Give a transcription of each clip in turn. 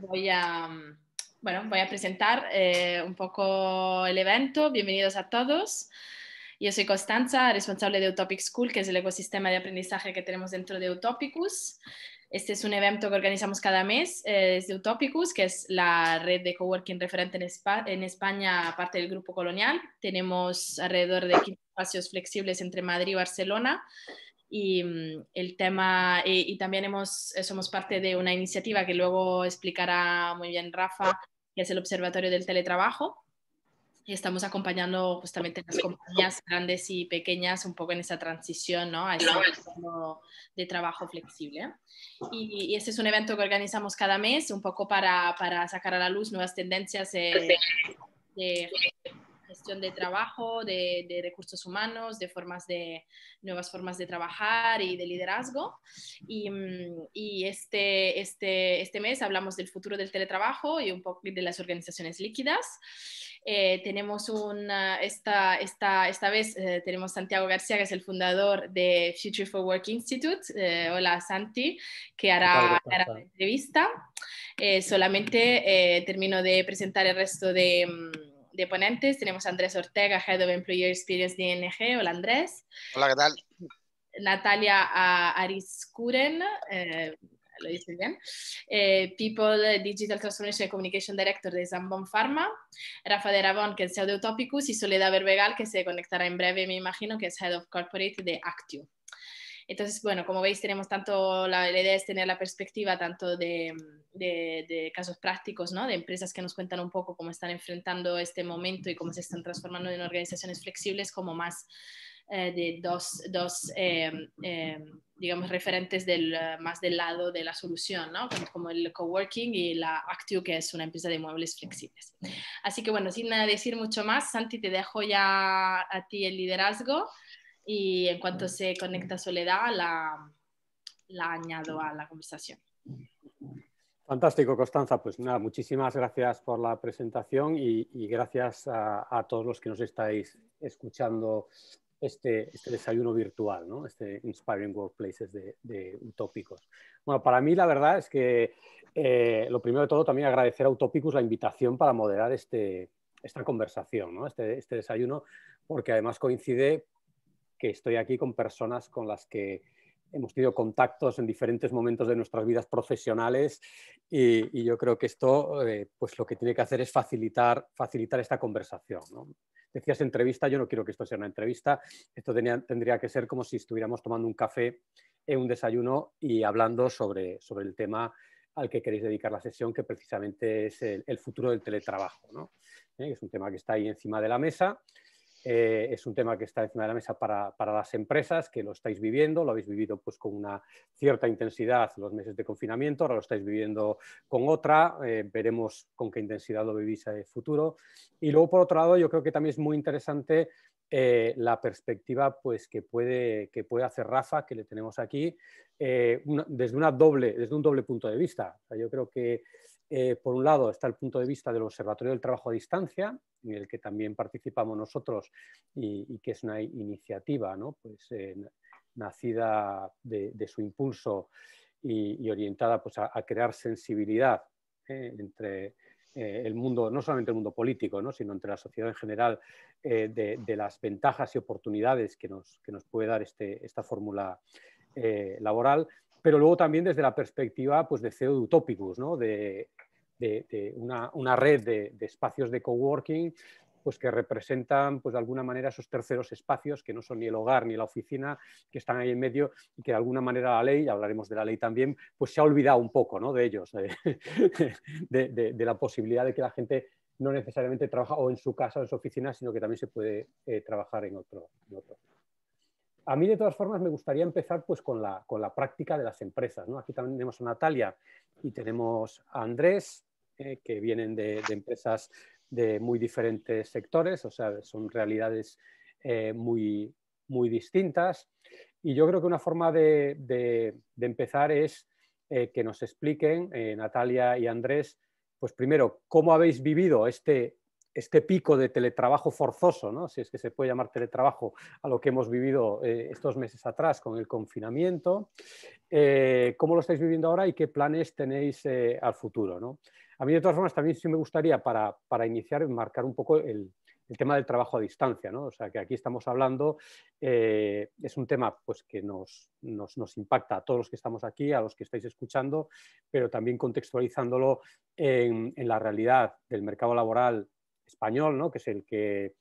voy a, bueno, voy a presentar eh, un poco el evento. Bienvenidos a todos. Yo soy Constanza, responsable de Utopic School, que es el ecosistema de aprendizaje que tenemos dentro de Utopicus. Este es un evento que organizamos cada mes eh, desde Utopicus, que es la red de coworking referente en, España, en España, parte del Grupo Colonial. Tenemos alrededor de 15 espacios flexibles entre Madrid y Barcelona y mm, el tema eh, y, también hemos, eh, somos parte de una iniciativa que luego explicará muy bien Rafa, que es el Observatorio del Teletrabajo. Y estamos acompañando justamente las compañías grandes y pequeñas un poco en esa transición ¿no? a este de trabajo flexible. Y, ese este es un evento que organizamos cada mes, un poco para, para sacar a la luz nuevas tendencias de gestión de trabajo, de, recursos humanos, de formas de nuevas formas de trabajar y de liderazgo. Mm, y, este, este, este mes hablamos del futuro del teletrabajo y un poco de las organizaciones líquidas. Eh, tenemos una, esta, esta, esta vez eh, tenemos Santiago García, que es el fundador de Future for Work Institute. Eh, hola Santi, que hará, hará la entrevista. solamente termino de presentar el resto de mm, de ponentes tenemos a Andrés Ortega, Head of Employer Experience de Hola Andrés. Hola, ¿qué tal? Natalia Ariscuren, eh, lo dice bien, eh, People eh, Digital Transformation and Communication Director de Zambon Pharma, Rafa de Rabón, que es CEO de Utopicus, y Soledad Verbegal, que se conectará en breve, me imagino, que es Head of Corporate de Actio. Entonces, bueno, como veis, tenemos tanto, la, idea es tener la perspectiva tanto de, casos prácticos, ¿no? De empresas que nos cuentan un poco cómo están enfrentando este momento y cómo se están transformando en organizaciones flexibles, como más eh, de dos, dos eh, eh, digamos, referentes del, más del lado de la solución, ¿no? Como el coworking y la Actu, que es una empresa de muebles flexibles. Así que bueno, sin decir mucho más, Santi, te dejo ya a ti el liderazgo y en cuanto se conecta Soledad, la, la añado a la conversación. Fantástico, Constanza. Pues nada, muchísimas gracias por la presentación y, gracias a, todos los que nos estáis escuchando este, este desayuno virtual, ¿no? este Inspiring Workplaces de, de, Utópicos. Bueno, para mí la verdad es que eh, lo primero de todo también agradecer a Utópicos la invitación para moderar este, esta conversación, ¿no? este, este desayuno, porque además coincide que estoy aquí con personas con las que hemos tenido contactos en diferentes momentos de nuestras vidas profesionales y, yo creo que esto eh, pues lo que tiene que hacer es facilitar, facilitar esta conversación. Decías entrevista, yo no quiero que esto sea una entrevista, esto tendría que ser como si estuviéramos tomando un café en un desayuno y hablando sobre, el tema al que queréis dedicar la sesión, que precisamente es el, futuro del teletrabajo. ¿no? Eh, es un tema que está ahí encima de la mesa eh, es un tema que está encima de la mesa para, las empresas, que lo estáis viviendo, lo habéis vivido pues, con una cierta intensidad los meses de confinamiento, ahora lo estáis viviendo con otra, eh, veremos con qué intensidad lo vivís en el futuro. Y luego, por otro lado, yo creo que también es muy interesante eh, la perspectiva pues, que, puede, que puede hacer Rafa, que le tenemos aquí, desde, una doble, desde un doble punto de vista. yo creo que eh, por un lado está el punto de vista del Observatorio del Trabajo a Distancia, en el que también participamos nosotros y, que es una iniciativa pues, eh, nacida de, su impulso y, orientada pues, a, crear sensibilidad eh, entre el mundo, no solamente el mundo político, sino entre la sociedad en general, de, las ventajas y oportunidades que nos, que nos puede dar este, esta fórmula laboral pero luego también desde la perspectiva pues, de CEO de de, una, red de, espacios de coworking pues que representan pues de alguna manera esos terceros espacios que no son ni el hogar ni la oficina que están ahí en medio y que de alguna manera la ley, y hablaremos de la ley también, pues se ha olvidado un poco de ellos, eh, de, la posibilidad de que la gente no necesariamente trabaja o en su casa o en su oficina, sino que también se puede eh, trabajar en otro, A mí, de todas formas, me gustaría empezar pues, con, la, práctica de las empresas. Aquí también tenemos a Natalia y tenemos a Andrés. Eh, que vienen de, empresas de muy diferentes sectores, o sea, son realidades eh, muy, distintas. Y yo creo que una forma de, empezar es eh, que nos expliquen, Natalia y Andrés, pues primero, cómo habéis vivido este, este pico de teletrabajo forzoso, si es que se puede llamar teletrabajo, a lo que hemos vivido estos meses atrás con el confinamiento, cómo lo estáis viviendo ahora y qué planes tenéis al futuro. A mí, de todas formas, también sí me gustaría, para, iniciar, marcar un poco el, tema del trabajo a distancia, O sea, que aquí estamos hablando, eh, es un tema pues, que nos, impacta a todos los que estamos aquí, a los que estáis escuchando, pero también contextualizándolo en, la realidad del mercado laboral español, Que es el que,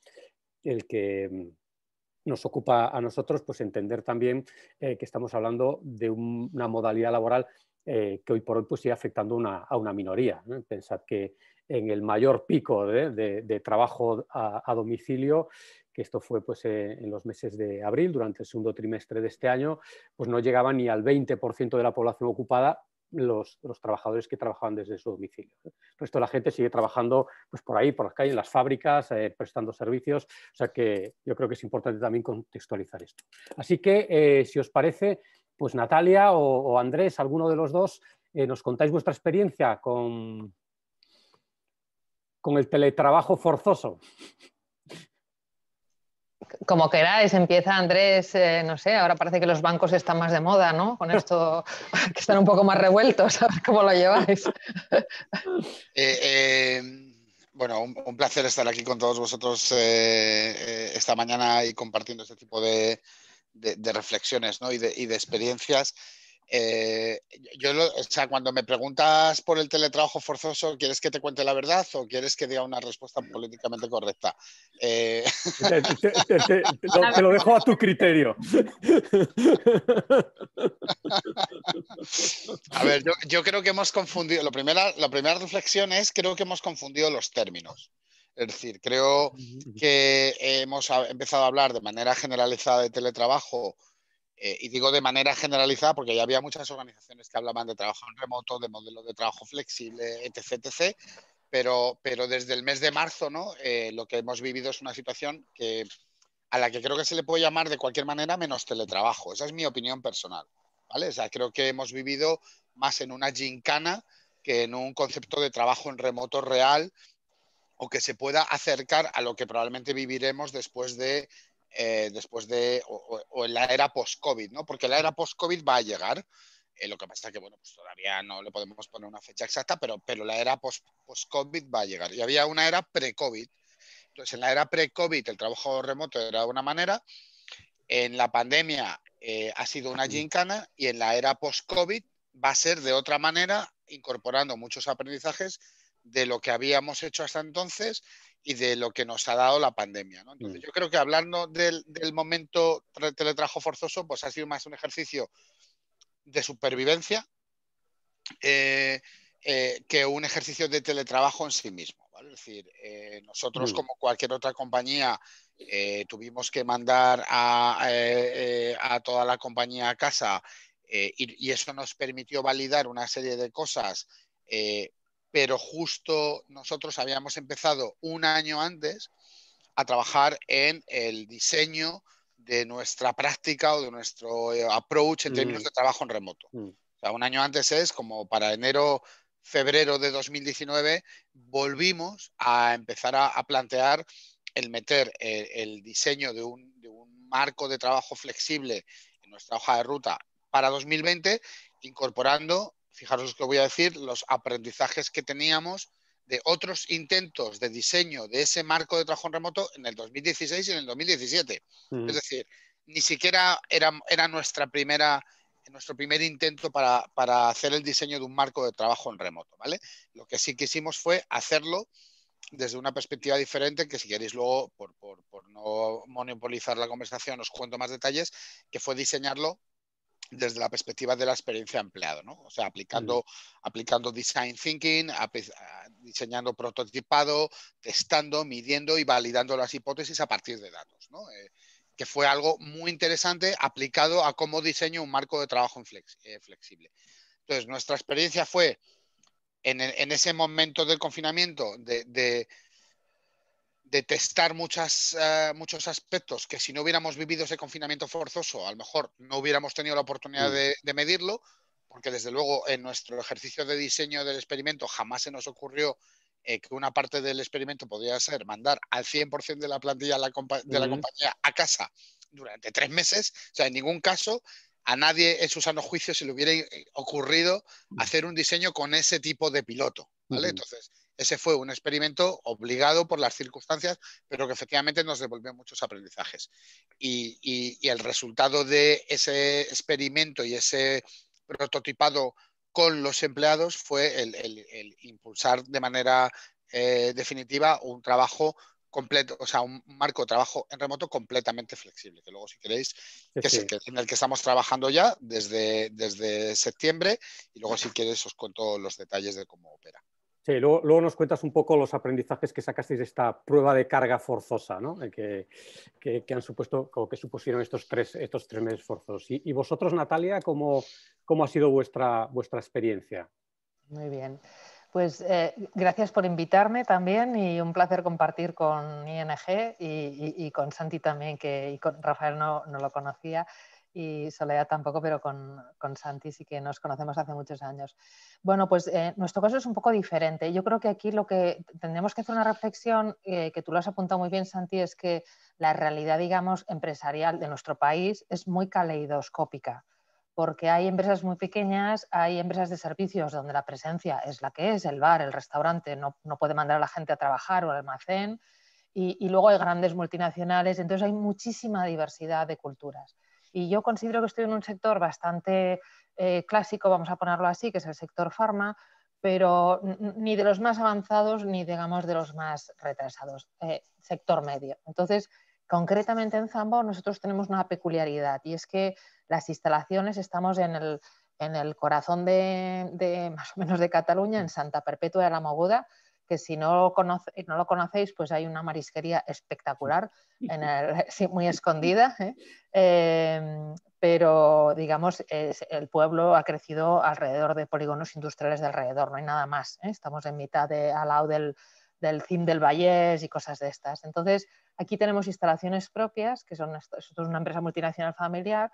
el que mm, nos ocupa a nosotros, pues entender también eh, que estamos hablando de una modalidad laboral eh, que hoy por hoy pues, sigue afectando a una minoría. Pensad que en el mayor pico de, trabajo a, domicilio, que esto fue pues, eh, en los meses de abril, durante el segundo trimestre de este año, pues no llegaba ni al 20% de la población ocupada los, trabajadores que trabajaban desde su domicilio. El resto de la gente sigue trabajando pues, por ahí, por las calles, en las fábricas, eh, prestando servicios. O sea que yo creo que es importante también contextualizar esto. Así que, si os parece, pues Natalia o, Andrés, alguno de los dos, eh, nos contáis vuestra experiencia con, con el teletrabajo forzoso. Como queráis, empieza Andrés, eh, no sé, ahora parece que los bancos están más de moda, ¿no? Con esto que están un poco más revueltos, a ver cómo lo lleváis. Eh, bueno, un, placer estar aquí con todos vosotros esta mañana y compartiendo este tipo de, de, reflexiones y, de, experiencias. Eh, yo, cuando me preguntas por el teletrabajo forzoso, ¿quieres que te cuente la verdad o quieres que diga una respuesta políticamente correcta? Eh, te, lo, dejo a tu criterio. A ver, yo, creo que hemos confundido, lo primera, la primera reflexión es, creo que hemos confundido los términos. Es decir, creo que hemos empezado a hablar de manera generalizada de teletrabajo eh, y digo de manera generalizada porque ya había muchas organizaciones que hablaban de trabajo en remoto, de modelo de trabajo flexible, etc. pero, pero desde el mes de marzo ¿no? Eh, lo que hemos vivido es una situación que, a la que creo que se le puede llamar de cualquier manera menos teletrabajo. Esa es mi opinión personal. ¿vale? creo que hemos vivido más en una gincana que en un concepto de trabajo en remoto real o que se pueda acercar a lo que probablemente viviremos después de, eh, después de o, en la era post-COVID, ¿no? Porque la era post-COVID va a llegar. Eh, lo que pasa es que, bueno, pues todavía no le podemos poner una fecha exacta, pero, pero la era post-COVID va a llegar. Y había una era pre-COVID. Entonces, en la era pre-COVID el trabajo remoto era de una manera, en la pandemia eh, ha sido una gincana y en la era post-COVID va a ser de otra manera, incorporando muchos aprendizajes de lo que habíamos hecho hasta entonces y de lo que nos ha dado la pandemia. Mm. yo creo que hablando del, del momento teletrabajo forzoso, pues ha sido más un ejercicio de supervivencia eh, eh, que un ejercicio de teletrabajo en sí mismo. Es decir, eh, nosotros, mm. como cualquier otra compañía, tuvimos que mandar a, toda la compañía a casa y, eso nos permitió validar una serie de cosas pero justo nosotros habíamos empezado un año antes a trabajar en el diseño de nuestra práctica o de nuestro eh, approach en términos mm. de trabajo en remoto. Mm. O sea, un año antes es como para enero, febrero de 2019, volvimos a empezar a, plantear el meter eh, el, diseño de un, de un, marco de trabajo flexible en nuestra hoja de ruta para 2020, incorporando fijaros que voy a decir, los aprendizajes que teníamos de otros intentos de diseño de ese marco de trabajo en remoto en el 2016 y en el 2017. Mm. Es decir, ni siquiera era, nuestra primera, nuestro primer intento para, para, hacer el diseño de un marco de trabajo en remoto. ¿vale? Lo que sí quisimos fue hacerlo desde una perspectiva diferente, que si queréis luego, por, por, por no monopolizar la conversación, os cuento más detalles, que fue diseñarlo desde la perspectiva de la experiencia empleado, ¿no? O sea, aplicando, aplicando design thinking, diseñando prototipado, testando, midiendo y validando las hipótesis a partir de datos, ¿no? Eh, que fue algo muy interesante aplicado a cómo diseño un marco de trabajo eh, flexible. Entonces, nuestra experiencia fue en, ese momento del confinamiento de detestar muchas, eh, muchos aspectos que si no hubiéramos vivido ese confinamiento forzoso, a lo mejor no hubiéramos tenido la oportunidad mm. de, medirlo, porque desde luego en nuestro ejercicio de diseño del experimento jamás se nos ocurrió eh, que una parte del experimento podía ser mandar al 100% de la plantilla de la, de la compañía a casa durante tres meses. O sea, en ningún caso a nadie en sus sano juicio se le hubiera eh, ocurrido mm. hacer un diseño con ese tipo de piloto. ¿vale? Entonces, ese fue un experimento obligado por las circunstancias, pero que efectivamente nos devolvió muchos aprendizajes. Y, el resultado de ese experimento y ese prototipado con los empleados fue el, impulsar de manera eh, definitiva un trabajo completo, o sea, un marco de trabajo en remoto completamente flexible, que luego si queréis, que es el que, en el que estamos trabajando ya desde, desde septiembre, y luego si queréis os cuento los detalles de cómo opera. Sí, luego, nos cuentas un poco los aprendizajes que sacasteis de esta prueba de carga forzosa, ¿no? Que, han que supusieron estos tres, estos meses forzosos. Y, vosotros, Natalia, ¿cómo, ha sido vuestra, experiencia? Muy bien. Pues eh, gracias por invitarme también y un placer compartir con ING y, con Santi también, que Rafael no, no lo conocía y Soledad tampoco, pero con, con, Santi sí que nos conocemos hace muchos años. Bueno, pues eh, nuestro caso es un poco diferente. Yo creo que aquí lo que tendremos que hacer una reflexión, eh, que tú lo has apuntado muy bien, Santi, es que la realidad, digamos, empresarial de nuestro país es muy caleidoscópica, porque hay empresas muy pequeñas, hay empresas de servicios donde la presencia es la que es, el bar, el restaurante, no, no puede mandar a la gente a trabajar o al almacén. y luego hay grandes multinacionales, entonces hay muchísima diversidad de culturas. Y yo considero que estoy en un sector bastante eh, clásico, vamos a ponerlo así, que es el sector farma, pero ni de los más avanzados ni, digamos, de los más retrasados, eh, sector medio. Entonces, concretamente en Zambo nosotros tenemos una peculiaridad y es que las instalaciones estamos en el, en el corazón de, de, más o menos de Cataluña, en Santa Perpetua de la Moguda, que si no lo, conocéis, pues hay una marisquería espectacular, en muy escondida, ¿eh? em, pero digamos, el pueblo ha crecido alrededor de polígonos industriales de alrededor, no hay nada más. ¿eh? Estamos en mitad, de, al lado del, del CIM del Vallés y cosas de estas. Entonces, aquí tenemos instalaciones propias, que son, esto es una empresa multinacional familiar,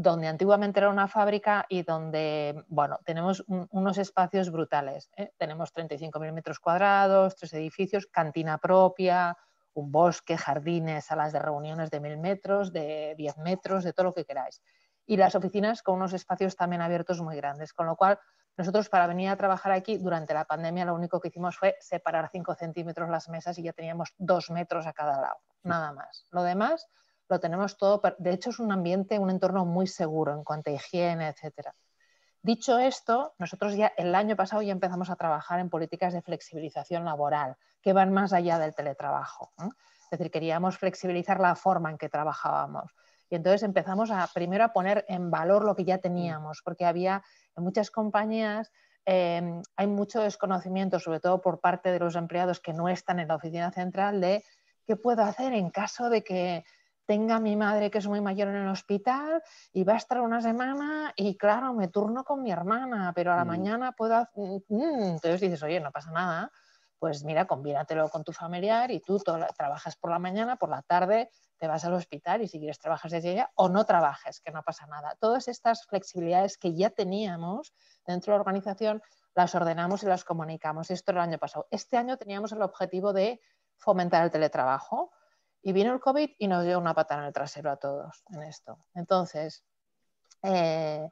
donde antiguamente era una fábrica y donde, bueno, tenemos unos espacios brutales. ¿eh? Tenemos 35.000 metros cuadrados, tres edificios, cantina propia, un bosque, jardines, salas de reuniones de 1.000 metros, de 10 metros, de todo lo que queráis. Y las oficinas con unos espacios también abiertos muy grandes, con lo cual nosotros para venir a trabajar aquí durante la pandemia lo único que hicimos fue separar 5 centímetros las mesas y ya teníamos 2 metros a cada lado, nada más. Lo demás lo tenemos todo, de hecho es un ambiente, un entorno muy seguro en cuanto a higiene, etcétera. Dicho esto, nosotros ya el año pasado ya empezamos a trabajar en políticas de flexibilización laboral que van más allá del teletrabajo. Es decir, queríamos flexibilizar la forma en que trabajábamos. Y entonces empezamos a, primero a poner en valor lo que ya teníamos, porque había en muchas compañías em, hay mucho desconocimiento, sobre todo por parte de los empleados que no están en la oficina central, de qué puedo hacer en caso de que tenga mi madre que es muy mayor en el hospital y va a estar una semana y claro, me turno con mi hermana, pero a la mm. mañana puedo... Hacer... Mm, mm, entonces dices, oye, no pasa nada, pues mira, combínatelo con tu familiar y tú trabajas por la mañana, por la tarde te vas al hospital y si quieres trabajas desde ella o no trabajes, que no pasa nada. Todas estas flexibilidades que ya teníamos dentro de la organización las ordenamos y las comunicamos. Esto el año pasado. Este año teníamos el objetivo de fomentar el teletrabajo y vino el COVID y nos dio una patada en el trasero a todos en esto. Entonces, eh,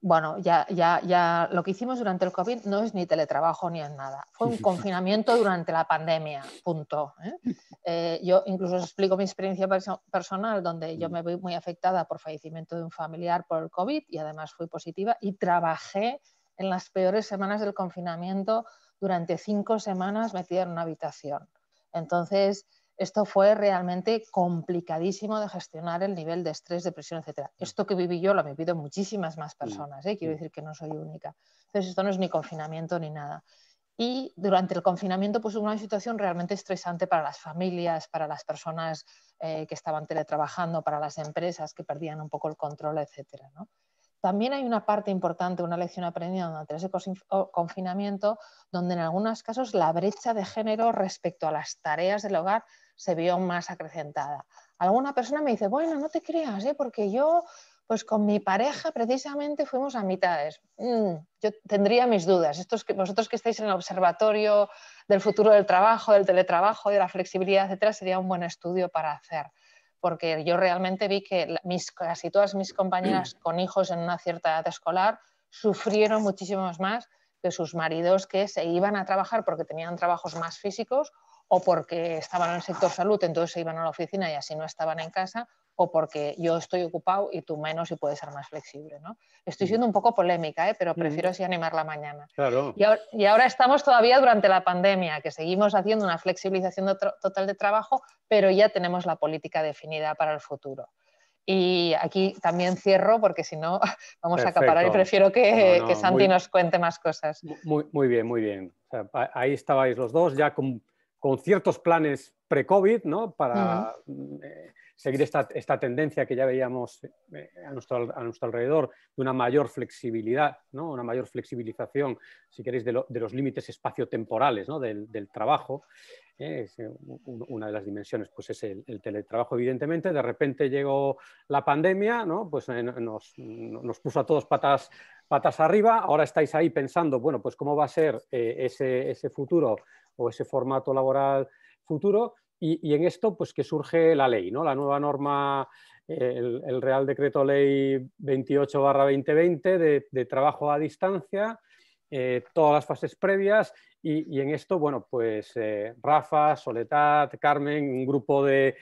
bueno, ya, ya, ya lo que hicimos durante el COVID no es ni teletrabajo ni es nada. Fue un confinamiento durante la pandemia, punto. ¿eh? Eh, yo incluso os explico mi experiencia personal, donde yo mm. me vi muy afectada por fallecimiento de un familiar por el COVID y además fui positiva y trabajé en las peores semanas del confinamiento durante cinco semanas metida en una habitación. Entonces, esto fue realmente complicadísimo de gestionar el nivel de estrés, depresión, etcétera. Mm. Esto que viví yo lo han vivido muchísimas más mm. personas, ¿eh? quiero mm. decir que no soy única. Entonces, esto no es ni confinamiento ni nada. Y durante el confinamiento, pues hubo una situación realmente estresante para las familias, para las personas eh, que estaban teletrabajando, para las empresas que perdían un poco el control, etcétera. ¿no? También hay una parte importante, una lección aprendida durante ese confinamiento, donde en algunos casos la brecha de género respecto a las tareas del hogar se vio más acrecentada. Alguna persona me dice, bueno, no te creas, ¿eh? porque yo, pues con mi pareja precisamente fuimos a mitades. Mm, yo tendría mis dudas. Estos que, vosotros que estáis en el observatorio del futuro del trabajo, del teletrabajo, de la flexibilidad, etcétera, sería un buen estudio para hacer porque yo realmente vi que casi todas mis compañeras con hijos en una cierta edad escolar sufrieron muchísimo más que sus maridos que se iban a trabajar porque tenían trabajos más físicos o porque estaban en el sector salud, entonces se iban a la oficina y así no estaban en casa, o porque yo estoy ocupado y tú menos y puedes ser más flexible. Estoy mm. siendo un poco polémica, ¿eh? pero mm. prefiero así animar la mañana. Y, ahora, estamos todavía durante la pandemia, que seguimos haciendo una flexibilización total de trabajo, pero ya tenemos la política definida para el futuro. Y aquí también cierro porque si no vamos a acaparar y prefiero que, Santi nos cuente más cosas. Muy, muy bien, muy bien. ahí estabais los dos ya con con ciertos planes pre-COVID, ¿no? Para mm, eh, seguir esta, tendencia que ya veíamos eh, a, nuestro, alrededor de una mayor flexibilidad, ¿no? Una mayor flexibilización, si queréis, de, los límites espaciotemporales, ¿no? Del, trabajo. Eh, una de las dimensiones pues es el, teletrabajo, evidentemente. De repente llegó la pandemia, ¿no? pues, nos, puso a todos patas, patas arriba. Ahora estáis ahí pensando, bueno, pues cómo va a ser ese, futuro o ese formato laboral futuro. Y, en esto, pues que surge la ley, ¿no? La nueva norma, el, Real Decreto Ley 28-2020 de, trabajo a distancia, eh, todas las fases previas y, en esto, bueno, pues eh, Rafa, Soledad, Carmen, un grupo de,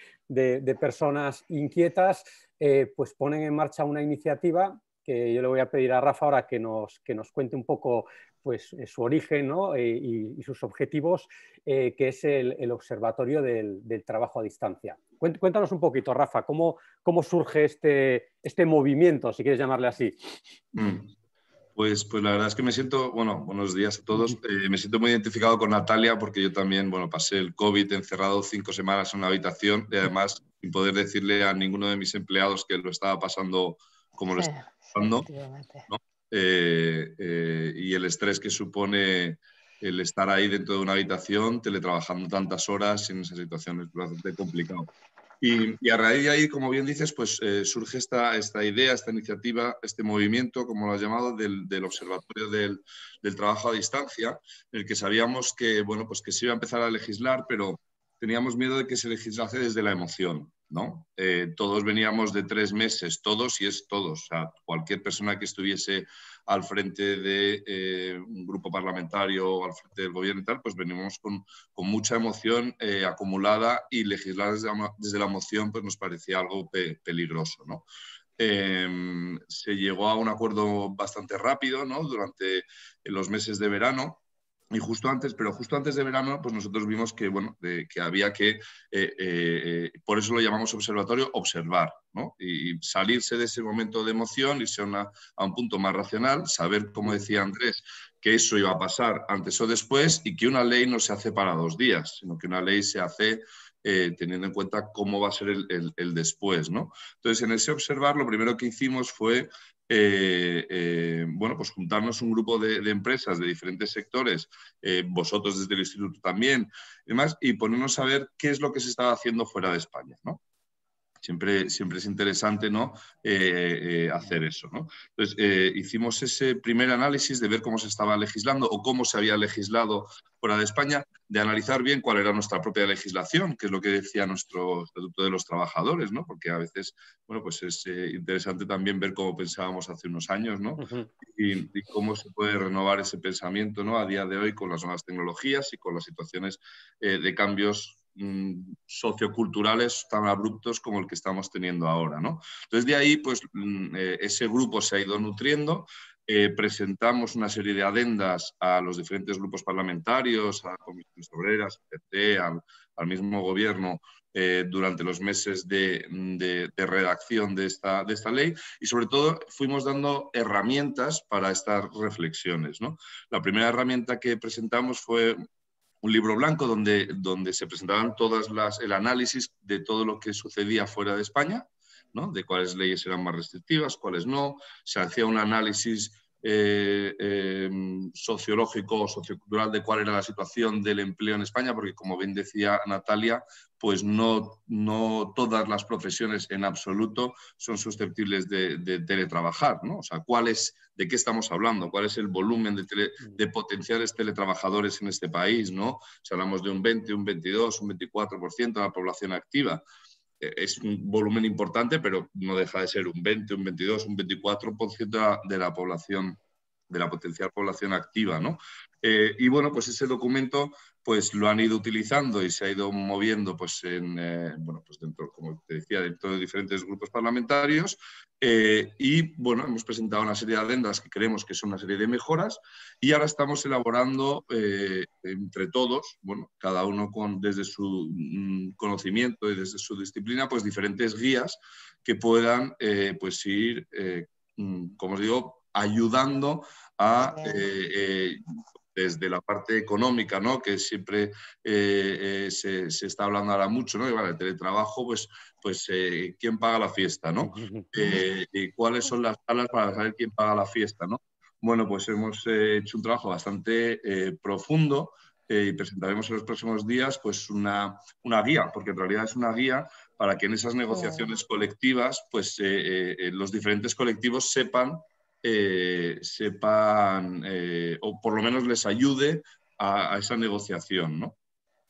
personas inquietas, eh, pues ponen en marcha una iniciativa que yo le voy a pedir a Rafa ahora que nos, que nos cuente un poco pues, eh, su origen eh, y, sus objetivos, eh, que es el, Observatorio del, Trabajo a Distancia. Cuéntanos un poquito, Rafa, cómo, cómo surge este, este movimiento, si quieres llamarle así. Mm. Pues, pues la verdad es que me siento, bueno, buenos días a todos, me siento muy identificado con Natalia porque yo también, bueno, pasé el COVID encerrado cinco semanas en una habitación y además sin poder decirle a ninguno de mis empleados que lo estaba pasando como lo estaba pasando. Eh, eh, y el estrés que supone el estar ahí dentro de una habitación, teletrabajando tantas horas en esa situación es bastante complicado. Y, a raíz de ahí, como bien dices, pues eh, surge esta, esta idea, esta iniciativa, este movimiento, como lo has llamado, del, Observatorio del, Trabajo a Distancia, en el que sabíamos que, bueno, pues que se iba a empezar a legislar, pero teníamos miedo de que se legislase desde la emoción. Eh, todos veníamos de tres meses, todos y es todos. cualquier persona que estuviese al frente de eh, un grupo parlamentario o al frente del gobierno y tal, pues venimos con, mucha emoción eh, acumulada y legislar desde la, moción emoción pues nos parecía algo peligroso, ¿no? Em, se llegó a un acuerdo bastante rápido, ¿no? Durante los meses de verano, y justo antes, pero justo antes de verano, pues nosotros vimos que, bueno, que había que, eh, eh, eh, por eso lo llamamos observatorio, observar, ¿no? Y, salirse de ese momento de emoción, irse a, a un punto más racional, saber, como decía Andrés, que eso iba a pasar antes o después y que una ley no se hace para dos días, sino que una ley se hace teniendo en cuenta cómo va a ser el, después. ¿no? Entonces, en ese observar, lo primero que hicimos fue eh, eh, bueno, pues juntarnos un grupo de, empresas de diferentes sectores, eh, vosotros desde el instituto también, y, y ponernos a ver qué es lo que se estaba haciendo fuera de España. ¿no? Siempre, siempre es interesante ¿no? Eh, eh, hacer eso. ¿no? Entonces, eh, hicimos ese primer análisis de ver cómo se estaba legislando o cómo se había legislado fuera de España, de analizar bien cuál era nuestra propia legislación, que es lo que decía nuestro Estatuto de los Trabajadores, ¿no? porque a veces bueno, pues es interesante también ver cómo pensábamos hace unos años ¿no? y, y, cómo se puede renovar ese pensamiento ¿no? a día de hoy con las nuevas tecnologías y con las situaciones de cambios Mm, socioculturales tan abruptos como el que estamos teniendo ahora. ¿no? Entonces, de ahí, pues, mm, eh, ese grupo se ha ido nutriendo. Eh, presentamos una serie de adendas a los diferentes grupos parlamentarios, a comisiones obreras, al, mismo gobierno, eh, durante los meses de, redacción de esta, de esta, ley y sobre todo fuimos dando herramientas para estas reflexiones. La primera herramienta que presentamos fue libro blanco donde, donde se presentaban todas las, el análisis de todo lo que sucedía fuera de España, ¿no? de cuáles leyes eran más restrictivas, cuáles no, se hacía un análisis eh, eh, sociológico o sociocultural de cuál era la situación del empleo en España, porque como bien decía Natalia, pues no, no todas las profesiones en absoluto son susceptibles de, teletrabajar, ¿no? O sea, ¿cuál es, ¿de qué estamos hablando? ¿Cuál es el volumen de, mm. potenciales teletrabajadores en este país, ¿no? Si hablamos de un 20, un 22, un 24% de la población activa. Eh, es un volumen importante, pero no deja de ser un 20, un 22, un 24% de la población, de la potencial población activa, ¿no? Eh, y bueno, pues ese documento pues lo han ido utilizando y se ha ido moviendo pues, en, eh, pues dentro, como te decía, dentro de diferentes grupos parlamentarios. Eh, y bueno, hemos presentado una serie de adendas que creemos que son una serie de mejoras y ahora estamos elaborando eh, entre todos, bueno, cada uno con, desde su mm, conocimiento y desde su disciplina, pues diferentes guías que puedan pues ir, mm, como os digo, ayudando a desde la parte económica, que siempre eh, eh, se, está hablando ahora mucho, ¿no? el teletrabajo, pues, pues eh, quién paga la fiesta, ¿no? y cuáles son las salas para saber quién paga la fiesta, ¿no? Bueno, pues hemos hecho un trabajo bastante profundo y presentaremos en los próximos días pues una, guía, porque en realidad es una guía para que en esas negociaciones colectivas, pues los diferentes colectivos sepan eh, sepan, eh, o por lo menos les ayude a, esa negociación. ¿no?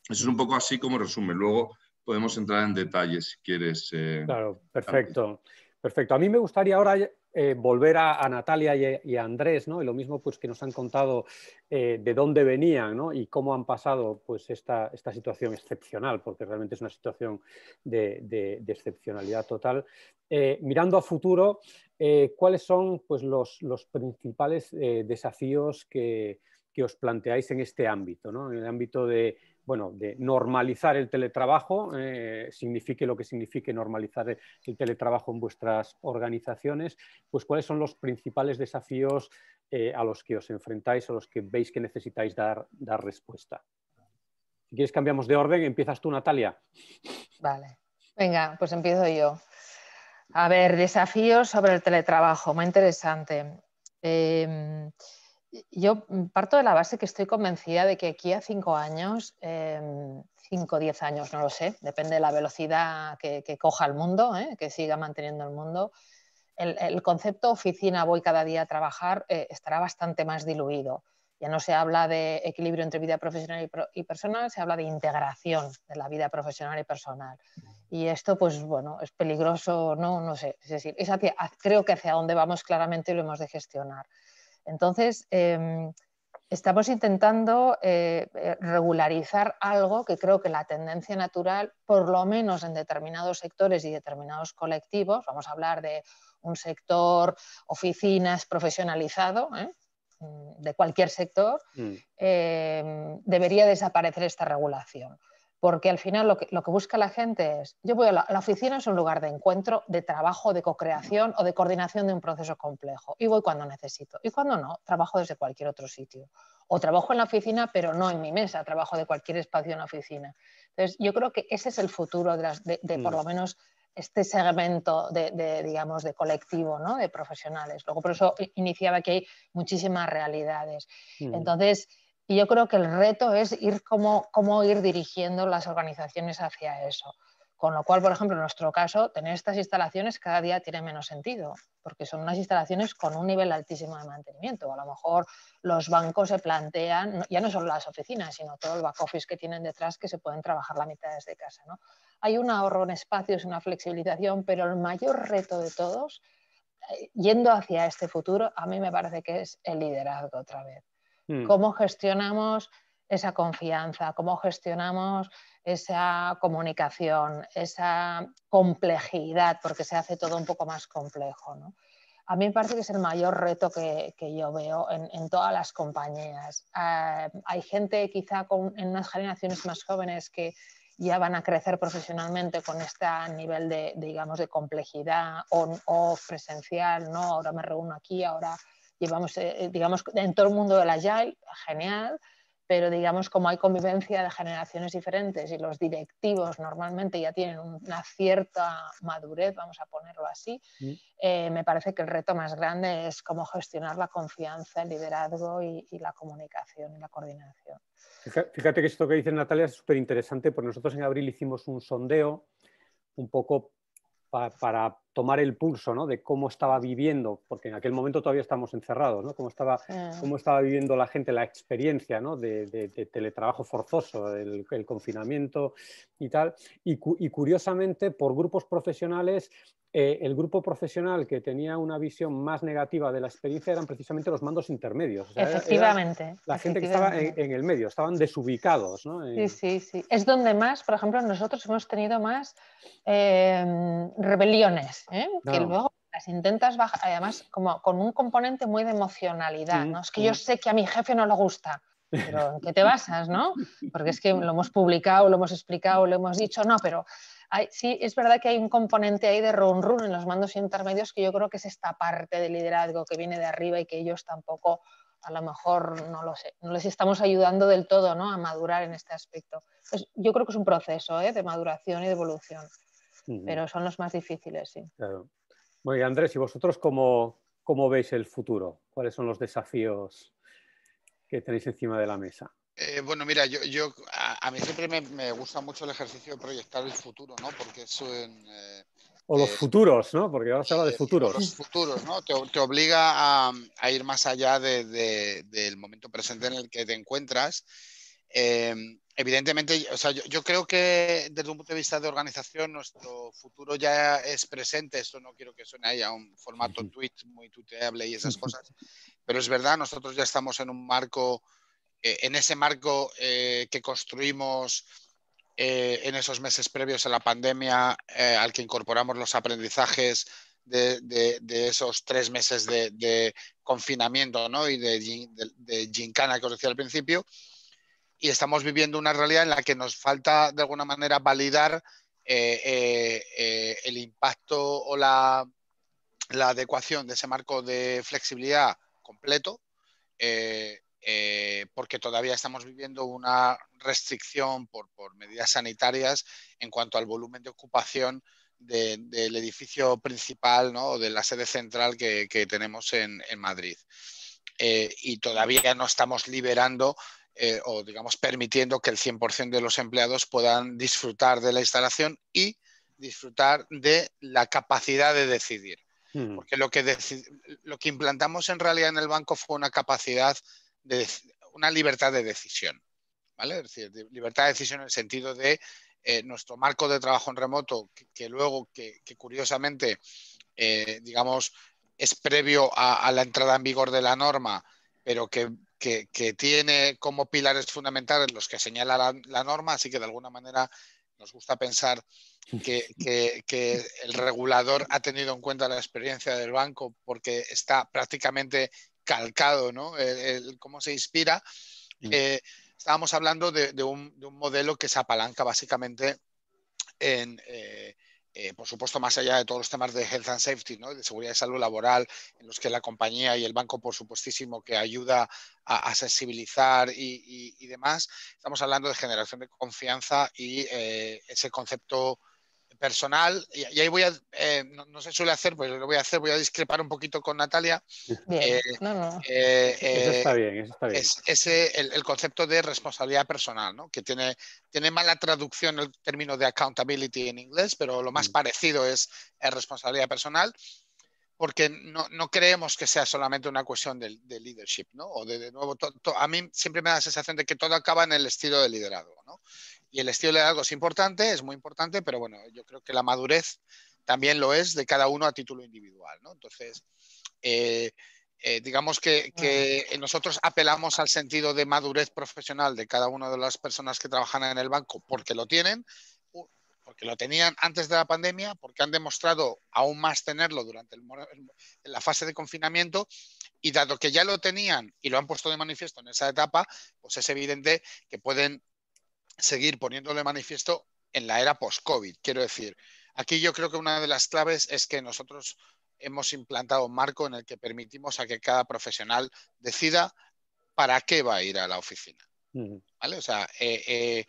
Eso es un poco así como resumen. Luego podemos entrar en detalles si quieres. Eh, claro, perfecto. Perfecto. A mí me gustaría ahora eh, volver a, Natalia y, a Andrés, ¿no? Y lo mismo pues, que nos han contado eh, de dónde venían y cómo han pasado pues, esta, esta situación excepcional, porque realmente es una situación de, excepcionalidad total. Eh, mirando a futuro, ¿cuáles son pues, los, principales desafíos que, os planteáis en este ámbito, ¿no? en el ámbito de, bueno, de normalizar el teletrabajo, eh, signifique lo que signifique normalizar el teletrabajo en vuestras organizaciones, pues cuáles son los principales desafíos eh, a los que os enfrentáis, a los que veis que necesitáis dar, respuesta. Si quieres cambiamos de orden, empiezas tú, Natalia. Vale, venga, pues empiezo yo. A ver, desafíos sobre el teletrabajo, muy interesante. Em, yo parto de la base que estoy convencida de que aquí a cinco años, em, cinco o diez años, no lo sé, depende de la velocidad que, coja el mundo, ¿eh? que siga manteniendo el mundo, el, concepto oficina voy cada día a trabajar eh, estará bastante más diluido. Ya no se habla de equilibrio entre vida profesional y, personal, se habla de integración de la vida profesional y personal. Y esto, pues bueno, es peligroso, no, no sé. Es decir, creo que hacia dónde vamos claramente lo hemos de gestionar. Entonces, em, estamos intentando eh, eh, regularizar algo que creo que la tendencia natural, por lo menos en determinados sectores y determinados colectivos, vamos a hablar de un sector oficinas profesionalizado, ¿eh? mm, de cualquier sector, mm. em, debería desaparecer esta regulación porque al final lo que, busca la gente es, yo voy a la, oficina es un lugar de encuentro, de trabajo, de co-creación o de coordinación de un proceso complejo y voy cuando necesito y cuando no, trabajo desde cualquier otro sitio o trabajo en la oficina pero no en mi mesa, trabajo de cualquier espacio en la oficina. Entonces yo creo que ese es el futuro de, por mm. lo menos este segmento de, digamos, de colectivo, ¿no? de profesionales. Luego por eso iniciaba que hay muchísimas realidades. Mm. Entonces y yo creo que el reto es ir cómo, ir dirigiendo las organizaciones hacia eso. Con lo cual, por ejemplo, en nuestro caso, tener estas instalaciones cada día tiene menos sentido, porque son unas instalaciones con un nivel altísimo de mantenimiento. A lo mejor los bancos se plantean, ya no solo las oficinas, sino todo el back office que tienen detrás, que se pueden trabajar la mitad desde casa. ¿no? Hay un ahorro en espacios, una flexibilización, pero el mayor reto de todos, eh, yendo hacia este futuro, a mí me parece que es el liderazgo otra vez. Mm. ¿Cómo gestionamos esa confianza? ¿Cómo gestionamos esa comunicación, esa complejidad? Porque se hace todo un poco más complejo. A mí me parece que es el mayor reto que, que yo veo en, en, todas las compañías. Ah, hay gente quizá en unas generaciones más jóvenes que ya van a crecer profesionalmente con este nivel de, de digamos, de complejidad o off presencial, ¿no? Ahora me reúno aquí, ahora llevamos, eh, eh, digamos, en todo el mundo de la agile, genial, pero digamos como hay convivencia de generaciones diferentes y los directivos normalmente ya tienen una cierta madurez, vamos a ponerlo así, mm. eh, me parece que el reto más grande es cómo gestionar la confianza, el liderazgo y, la comunicación y la coordinación. Fíjate que esto que dice Natalia es súper interesante, porque nosotros en abril hicimos un sondeo un poco para tomar el pulso ¿no? de cómo estaba viviendo, porque en aquel momento todavía estamos encerrados, ¿no? cómo, estaba, mm. cómo estaba viviendo la gente la experiencia ¿no? de, teletrabajo forzoso, el, confinamiento y tal. Y, curiosamente, por grupos profesionales, eh, el grupo profesional que tenía una visión más negativa de la experiencia eran precisamente los mandos intermedios. efectivamente. la gente que estaba en, el medio, estaban desubicados. Sí, sí, sí. Es donde más, por ejemplo, nosotros hemos tenido más em, rebeliones ¿eh? que luego las intentas bajar, además como con un componente muy de emocionalidad, mm, ¿no? Es que yo mm. sé que a mi jefe no le gusta, pero ¿en qué te basas, no? Porque es que lo hemos publicado, lo hemos explicado, lo hemos dicho, no, pero sí, es verdad que hay un componente ahí de run run en los mandos intermedios que yo creo que es esta parte de liderazgo que viene de arriba y que ellos tampoco, a lo mejor, no lo sé, no les estamos ayudando del todo, A madurar en este aspecto. Pues yo creo que es un proceso ¿eh? de maduración y de evolución. Pero son los más difíciles, sí. Claro. Bueno, Andrés, ¿y vosotros cómo, cómo veis el futuro? ¿Cuáles son los desafíos que tenéis encima de la mesa? Eh, bueno, mira, yo, a, mí siempre me, gusta mucho el ejercicio de proyectar el futuro, ¿no? Porque eso en... Eh, o los eh, futuros, ¿no? Porque ahora se habla de futuros. Los futuros, ¿no? Te, obliga a, ir más allá del momento presente en el que te encuentras evidentemente, yo, creo que desde un punto de vista de organización, nuestro futuro ya es presente. Esto no quiero que suene ahí a un formato tweet muy tuteable y esas cosas. Pero es verdad, nosotros ya estamos en un marco, eh, en ese marco eh, que construimos eh, en esos meses previos a la pandemia, al que incorporamos los aprendizajes de, esos tres meses de, confinamiento ¿no? y de, de, gincana que os decía al principio, y estamos viviendo una realidad en la que nos falta de alguna manera validar eh, eh, eh, el impacto o la, adecuación de ese marco de flexibilidad completo, porque todavía estamos viviendo una restricción por, medidas sanitarias en cuanto al volumen de ocupación del edificio principal o de la sede central que, tenemos en, en Madrid. y todavía no estamos liberando eh, o digamos permitiendo que el 100% de los empleados puedan disfrutar de la instalación y disfrutar de la capacidad de decidir. Mm. Porque lo que, lo que implantamos en realidad en el banco fue una capacidad, de una libertad de decisión. ¿vale? Es decir, libertad de decisión en el sentido de eh, nuestro marco de trabajo en remoto, que, luego, que, curiosamente, eh, digamos, es previo a, la entrada en vigor de la norma, pero que que, tiene como pilares fundamentales los que señala la, norma, así que de alguna manera nos gusta pensar que, el regulador ha tenido en cuenta la experiencia del banco porque está prácticamente calcado, ¿no? cómo se inspira. Mm. Eh, estábamos hablando de, un, modelo que se apalanca básicamente en, eh, eh, por supuesto, más allá de todos los temas de health and safety, de seguridad y salud laboral, en los que la compañía y el banco, por supuestísimo, que ayuda a, sensibilizar y, demás, estamos hablando de generación de confianza y eh, ese concepto personal, y, ahí voy a, eh, no, se suele hacer, pues lo voy a hacer, voy a discrepar un poquito con Natalia. Eh, eh, eso está bien, eso está bien. Es, el, concepto de responsabilidad personal, ¿no? que tiene, tiene mala traducción el término de accountability en inglés, pero lo más mm. parecido es, responsabilidad personal, porque no, creemos que sea solamente una cuestión de, leadership, ¿no? O de, nuevo, a mí siempre me da la sensación de que todo acaba en el estilo de liderazgo, ¿no? y el estilo de algo es importante, es muy importante, pero bueno, yo creo que la madurez también lo es de cada uno a título individual, ¿no? Entonces, eh, eh, digamos que, nosotros apelamos al sentido de madurez profesional de cada una de las personas que trabajan en el banco porque lo tienen, porque lo tenían antes de la pandemia, porque han demostrado aún más tenerlo durante la fase de confinamiento y dado que ya lo tenían y lo han puesto de manifiesto en esa etapa, pues es evidente que pueden seguir poniéndole manifiesto en la era post-COVID. Quiero decir, aquí yo creo que una de las claves es que nosotros hemos implantado un marco en el que permitimos a que cada profesional decida para qué va a ir a la oficina. ¿Vale? O sea, eh, eh,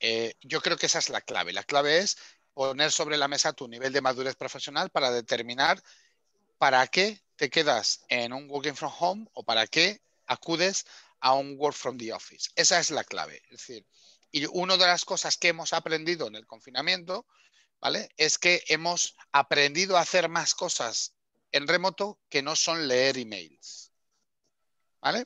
eh, yo creo que esa es la clave. La clave es poner sobre la mesa tu nivel de madurez profesional para determinar para qué te quedas en un working from home o para qué acudes a un work from the office. Esa es la clave. Es decir, y una de las cosas que hemos aprendido en el confinamiento, ¿vale? Es que hemos aprendido a hacer más cosas en remoto que no son leer emails, ¿vale?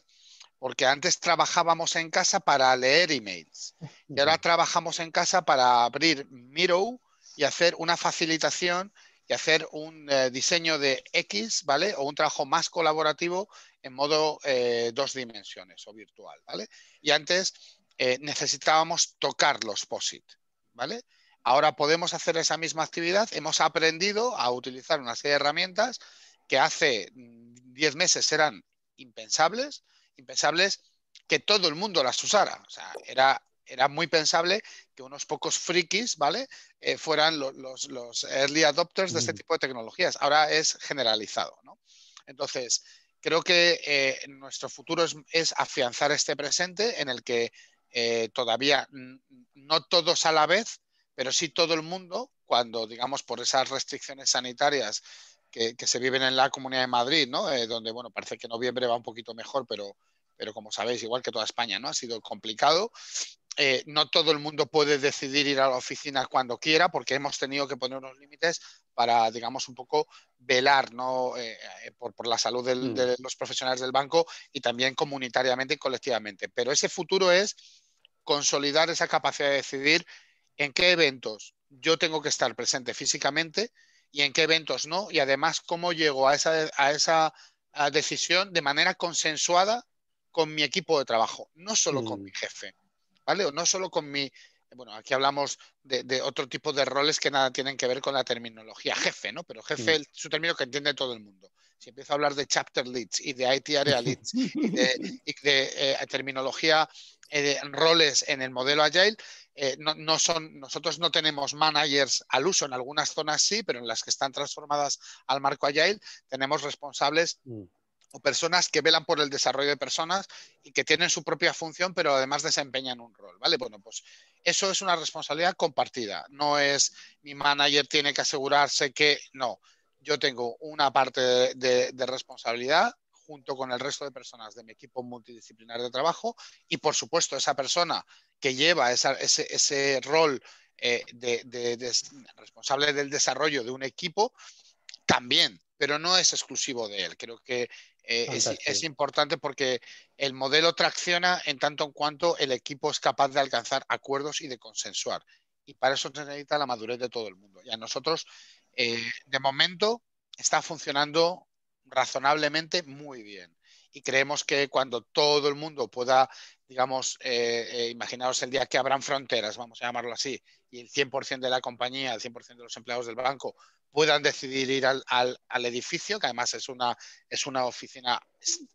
Porque antes trabajábamos en casa para leer emails y ahora trabajamos en casa para abrir Miro y hacer una facilitación y hacer un eh, diseño de X, ¿vale? O un trabajo más colaborativo en modo eh, dos dimensiones o virtual, ¿vale? Y antes eh, necesitábamos tocar los POSIT, ¿vale? Ahora podemos hacer esa misma actividad, hemos aprendido a utilizar una serie de herramientas que hace 10 mm, meses eran impensables, impensables que todo el mundo las usara, o sea, era era muy pensable que unos pocos frikis, ¿vale? Eh, fueran los, early adopters de este mm. tipo de tecnologías. Ahora es generalizado, Entonces, creo que eh, nuestro futuro es, afianzar este presente en el que eh, todavía no todos a la vez, pero sí todo el mundo, cuando, digamos, por esas restricciones sanitarias que, se viven en la Comunidad de Madrid, ¿no? Eh, donde, bueno, parece que noviembre va un poquito mejor, pero, pero como sabéis, igual que toda España, ¿no? Ha sido complicado. Eh, no todo el mundo puede decidir ir a la oficina cuando quiera porque hemos tenido que poner unos límites para, digamos, un poco velar ¿no? por, la salud mm. de los profesionales del banco y también comunitariamente y colectivamente. Pero ese futuro es consolidar esa capacidad de decidir en qué eventos yo tengo que estar presente físicamente y en qué eventos no, y además cómo llego a esa, a esa decisión de manera consensuada con mi equipo de trabajo, no solo con mi mm. jefe, ¿vale? O no solo con mi... Bueno, aquí hablamos de, otro tipo de roles que nada tienen que ver con la terminología jefe, ¿no? Pero jefe mm. es un término que entiende todo el mundo. Si empiezo a hablar de chapter leads y de IT area leads y de, eh, terminología eh, roles en el modelo Agile. Eh, no, son, nosotros no tenemos managers al uso, en algunas zonas sí, pero en las que están transformadas al marco Agile tenemos responsables mm. o personas que velan por el desarrollo de personas y que tienen su propia función, pero además desempeñan un rol, ¿vale? Bueno, pues eso es una responsabilidad compartida, no es mi manager tiene que asegurarse que no, yo tengo una parte de responsabilidad junto con el resto de personas de mi equipo multidisciplinar de trabajo y, por supuesto, esa persona que lleva ese, rol eh, de, responsable del desarrollo de un equipo también, pero no es exclusivo de él. Creo que eh, es, importante porque el modelo tracciona en tanto en cuanto el equipo es capaz de alcanzar acuerdos y de consensuar. Y para eso se necesita la madurez de todo el mundo. Y a nosotros, eh, de momento, está funcionando razonablemente muy bien. Y creemos que cuando todo el mundo pueda, digamos, eh, eh, imaginaos imaginaros el día que habrán fronteras, vamos a llamarlo así, y el 100% de la compañía, el 100% de los empleados del banco puedan decidir ir al, edificio, que además es una, es una oficina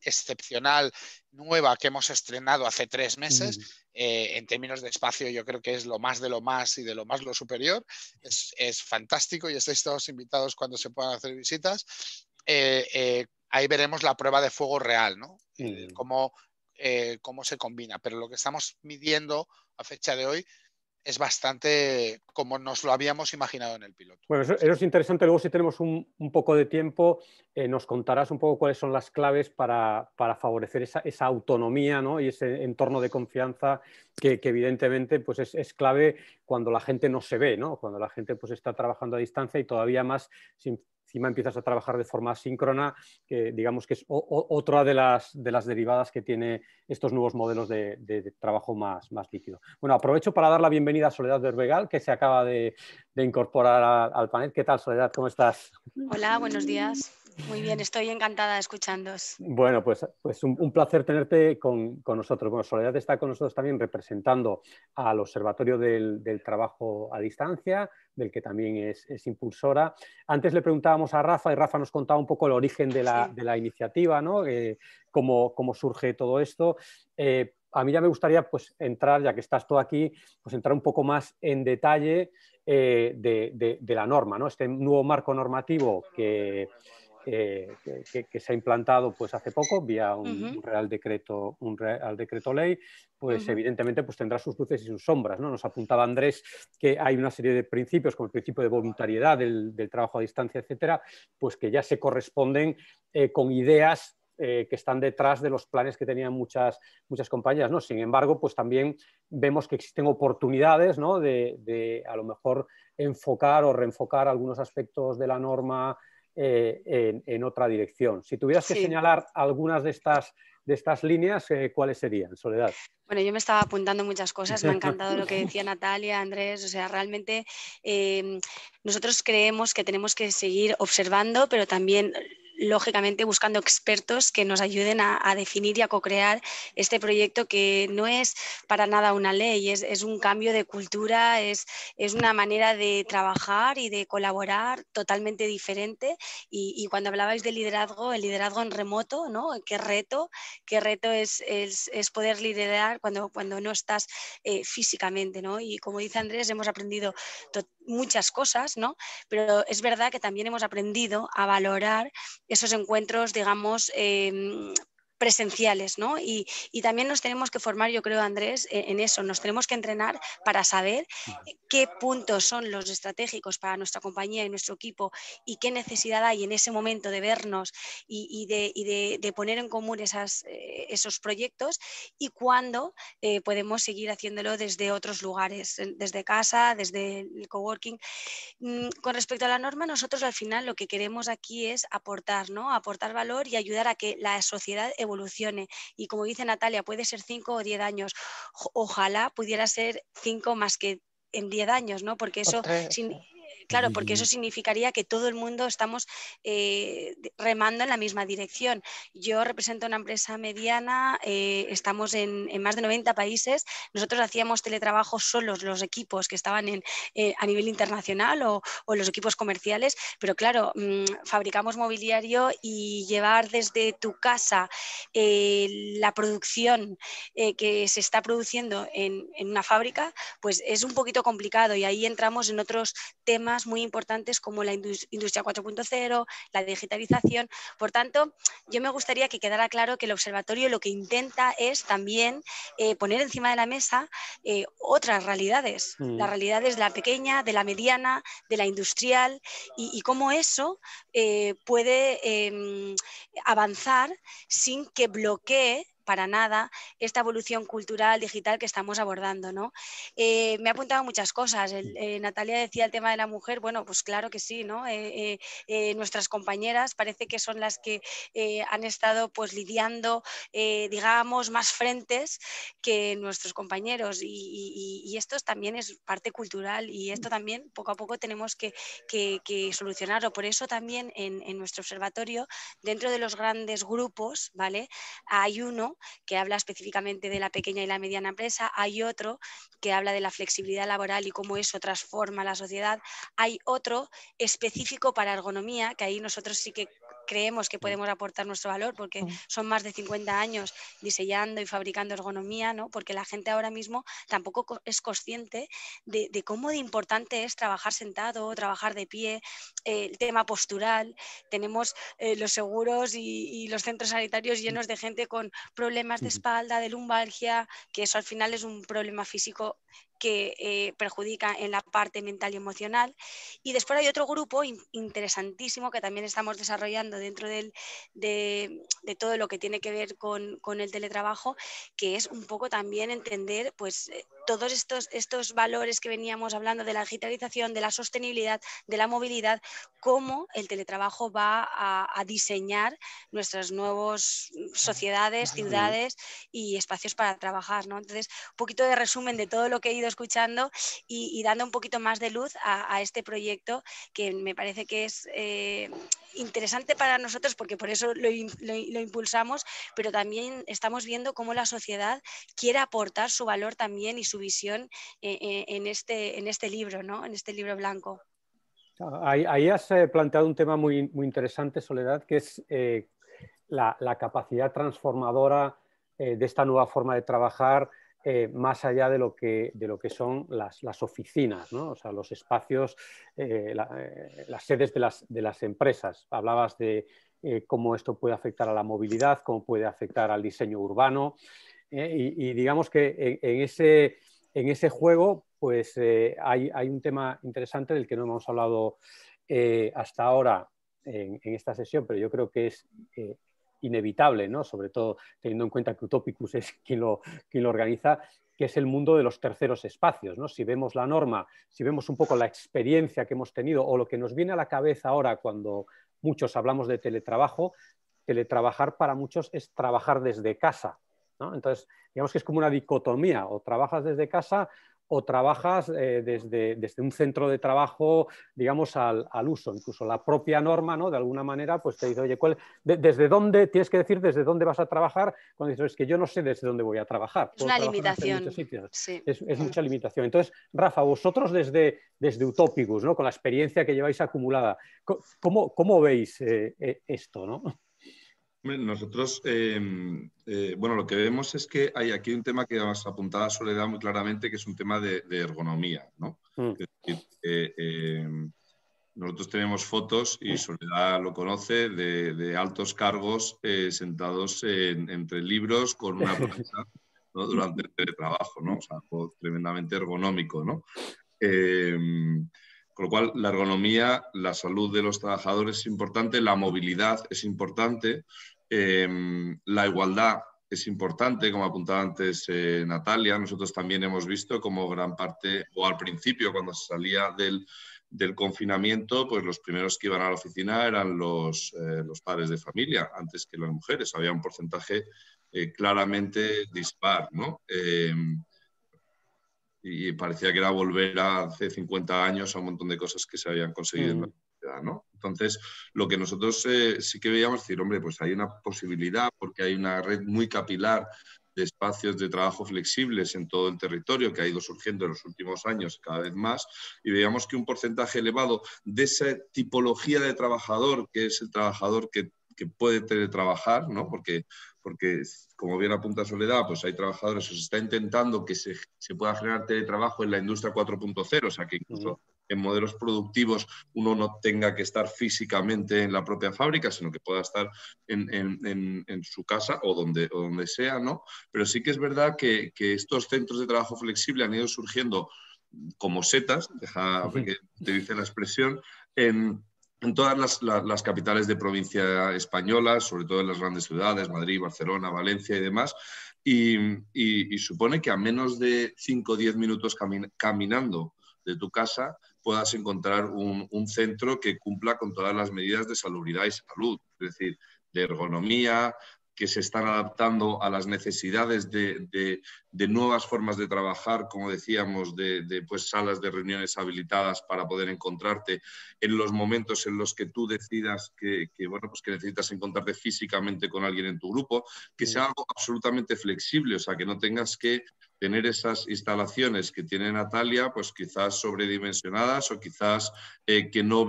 excepcional, nueva, que hemos estrenado hace tres meses. Eh, en términos de espacio, yo creo que es lo más de lo más y de lo más lo superior. Es, es fantástico y estáis todos invitados cuando se puedan hacer visitas. Eh, eh, ahí veremos la prueba de fuego real, ¿no? y eh, Cómo, se combina. Pero lo que estamos midiendo a fecha de hoy es bastante como nos lo habíamos imaginado en el piloto. Bueno, eso, es interesante. Luego, si tenemos un, poco de tiempo, nos contarás un poco cuáles son las claves para, para favorecer esa, autonomía ¿no? y ese entorno de confianza que, evidentemente pues es, clave cuando la gente no se ve, ¿no? cuando la gente pues está trabajando a distancia y todavía más sin encima empiezas a trabajar de forma síncrona, que digamos que es otra de las, de las derivadas que tiene estos nuevos modelos de, trabajo más, líquido. Bueno, aprovecho para dar la bienvenida a Soledad Berbegal, que se acaba de, incorporar al panel. ¿Qué tal, Soledad? ¿Cómo estás? Hola, buenos días. Muy bien, estoy encantada escuchándos. Bueno, pues, pues un, placer tenerte con, nosotros. Bueno, Soledad está con nosotros también representando al Observatorio del, Trabajo a Distancia, del que también es, impulsora. Antes le preguntábamos a Rafa y Rafa nos contaba un poco el origen de la, iniciativa, ¿no? Eh, cómo, surge todo esto. Eh, a mí ya me gustaría pues, entrar, ya que estás tú aquí, pues entrar un poco más en detalle eh, de, de, la norma, ¿no? este nuevo marco normativo que, que, se ha implantado pues hace poco vía un, real decreto un decreto ley pues evidentemente pues tendrá sus luces y sus sombras no nos apuntaba Andrés que hay una serie de principios como el principio de voluntariedad del, trabajo a distancia etcétera pues que ya se corresponden eh, con ideas eh, que están detrás de los planes que tenían muchas, muchas compañías. ¿no? Sin embargo, pues también vemos que existen oportunidades de, a lo mejor enfocar o reenfocar algunos aspectos de la norma eh, en, otra dirección. Si tuvieras que señalar algunas de estas, de estas líneas, eh, ¿cuáles serían, Soledad? Bueno, yo me estaba apuntando muchas cosas, me ha encantado lo que decía Natalia, Andrés, o sea, realmente eh, nosotros creemos que tenemos que seguir observando, pero también lógicamente buscando expertos que nos ayuden a, definir y a co-crear este proyecto que no es para nada una ley, es, un cambio de cultura, es, es, una manera de trabajar y de colaborar totalmente diferente. Y, cuando hablabais de liderazgo, el liderazgo en remoto, ¿no? ¿Qué reto? ¿Qué reto es, es, poder liderar cuando, cuando no estás eh, físicamente, ¿no? Y como dice Andrés, hemos aprendido muchas cosas, ¿no? Pero es verdad que también hemos aprendido a valorar esos encuentros, digamos, em, presenciales, ¿no? Y, también nos tenemos que formar, yo creo, Andrés, e, en eso. Nos tenemos que entrenar para saber qué puntos son los estratégicos para nuestra compañía y nuestro equipo y qué necesidad hay en ese momento de vernos y, de, poner en común eh, esos proyectos y cuándo eh, podemos seguir haciéndolo desde otros lugares, desde casa, desde el coworking. Mm, con respecto a la norma, nosotros al final lo que queremos aquí es aportar, ¿no? Aportar valor y ayudar a que la sociedad evolucione. Y como dice Natalia, puede ser cinco o diez años. Ojalá pudiera ser cinco más que en diez años, ¿no? Porque eso... Claro, porque eso significaría que todo el mundo estamos eh, remando en la misma dirección. Yo represento una empresa mediana, eh, estamos en, más de 90 países. Nosotros hacíamos teletrabajo solos los equipos que estaban eh, a nivel internacional o, los equipos comerciales, pero claro, mm, fabricamos mobiliario y llevar desde tu casa la producción que se está produciendo en una fábrica, pues es un poquito complicado y ahí entramos en otros temas muy importantes como la industria 4.0, la digitalización. Por tanto, yo me gustaría que quedara claro que el observatorio lo que intenta es también eh, poner encima de la mesa eh, otras realidades, mm. las realidades de la pequeña, de la mediana, de la industrial y, cómo eso eh, puede em, avanzar sin que bloquee para nada esta evolución cultural, digital que estamos abordando. ¿no? Eh, me ha apuntado muchas cosas. Eh, Natalia decía el tema de la mujer. Bueno, pues claro que sí. ¿no? Eh, nuestras compañeras parece que son las que han estado pues, lidiando, digamos, más frentes que nuestros compañeros. Y, esto también es parte cultural y esto también poco a poco tenemos que, solucionarlo. Por eso también en, en nuestro observatorio, dentro de los grandes grupos, ¿vale? Hay uno que habla específicamente de la pequeña y la mediana empresa, hay otro que habla de la flexibilidad laboral y cómo eso transforma la sociedad, hay otro específico para ergonomía, que ahí nosotros sí que creemos que podemos aportar nuestro valor porque son más de 50 años diseñando y fabricando ergonomía, ¿no? porque la gente ahora mismo tampoco es consciente de, cómo de importante es trabajar sentado, trabajar de pie, eh, el tema postural. Tenemos eh, los seguros y, los centros sanitarios llenos de gente con problemas problemas de espalda, de lumbalgia, que eso al final es un problema físico que eh, perjudica en la parte mental y emocional. Y después hay otro grupo interesantísimo que también estamos desarrollando dentro del, de, todo lo que tiene que ver con, con, el teletrabajo, que es un poco también entender pues, eh, todos estos, estos valores que veníamos hablando de la digitalización, de la sostenibilidad, de la movilidad, cómo el teletrabajo va a, diseñar nuestras nuevas sociedades, ciudades y espacios para trabajar. ¿no? Entonces, un poquito de resumen de todo lo que he ido escuchando y, dando un poquito más de luz a, este proyecto que me parece que es eh, interesante para nosotros porque por eso lo, impulsamos, pero también estamos viendo cómo la sociedad quiere aportar su valor también y su visión eh, eh, en, este, en este libro, en este libro blanco. Ah, ahí, has planteado un tema muy, interesante, Soledad, que es la, capacidad transformadora de esta nueva forma de trabajar eh, más allá de lo que, de lo que son las, oficinas, ¿no? los espacios, eh, eh, las sedes de las, empresas. Hablabas de cómo esto puede afectar a la movilidad, cómo puede afectar al diseño urbano. Y, digamos que en, ese, en ese juego pues, hay, un tema interesante del que no hemos hablado hasta ahora en, en, esta sesión, pero yo creo que es inevitable, ¿no? sobre todo teniendo en cuenta que Utopicus es quien lo, organiza, que es el mundo de los terceros espacios. ¿no? Si vemos la norma, si vemos un poco la experiencia que hemos tenido o lo que nos viene a la cabeza ahora cuando muchos hablamos de teletrabajo, teletrabajar para muchos es trabajar desde casa. Entonces, digamos que es como una dicotomía, o trabajas desde casa o trabajas eh, desde, un centro de trabajo, digamos, al, uso. Incluso la propia norma, ¿no? De alguna manera, pues te dice, oye, ¿cuál, ¿desde dónde tienes que decir desde dónde vas a trabajar? Cuando dices, es que yo no sé desde dónde voy a trabajar. Es una limitación. Es, mucha mm. limitación. Entonces, Rafa, vosotros desde, desde Utopicus, ¿no? Con la experiencia que lleváis acumulada, ¿cómo, veis eh, eh, esto, ¿no? Nosotros, em, eh, bueno, lo que vemos es que hay aquí un tema que nos apuntaba Soledad muy claramente, que es un tema de, ergonomía, ¿no? Mm. Em, nosotros tenemos fotos, y mm. Soledad lo conoce, de, altos cargos eh, sentados entre libros con una durante el trabajo, ¿no? O sea, algo tremendamente ergonómico, ¿no? Em, con lo cual, la ergonomía, la salud de los trabajadores es importante, la movilidad es importante, em, la igualdad es importante, como apuntaba antes eh, Natalia. Nosotros también hemos visto como gran parte, o al principio, cuando se salía del, confinamiento, pues los primeros que iban a la oficina eran los, eh, padres de familia, antes que las mujeres. Había un porcentaje eh, claramente dispar, ¿no? Em, y parecía que era volver a hace 50 años a un montón de cosas que se habían conseguido en la mm. sociedad, ¿no? Entonces, lo que nosotros eh, sí que veíamos decir, hombre, pues hay una posibilidad porque hay una red muy capilar de espacios de trabajo flexibles en todo el territorio que ha ido surgiendo en los últimos años cada vez más y veíamos que un porcentaje elevado de esa tipología de trabajador, que es el trabajador que puede teletrabajar, ¿no? porque porque como bien apunta Soledad, pues hay trabajadores que se está intentando que se, pueda generar teletrabajo en la industria 4.0, o sea que incluso en modelos productivos uno no tenga que estar físicamente en la propia fábrica, sino que pueda estar en, su casa o donde, sea, ¿no? Pero sí que es verdad que, estos centros de trabajo flexible han ido surgiendo como setas, deja que te dice la expresión, en en todas las, capitales de provincia española, sobre todo en las grandes ciudades, Madrid, Barcelona, Valencia y demás, y, supone que a menos de 5 o 10 minutos caminando de tu casa puedas encontrar un, un, centro que cumpla con todas las medidas de salubridad y salud, es decir, de ergonomía, que se están adaptando a las necesidades de, nuevas formas de trabajar, como decíamos, de, pues, salas de reuniones habilitadas para poder encontrarte en los momentos en los que tú decidas que, bueno, pues que necesitas encontrarte físicamente con alguien en tu grupo, que sea algo absolutamente flexible, o sea, que no tengas que tener esas instalaciones que tiene Natalia, pues quizás sobredimensionadas o quizás eh, que no,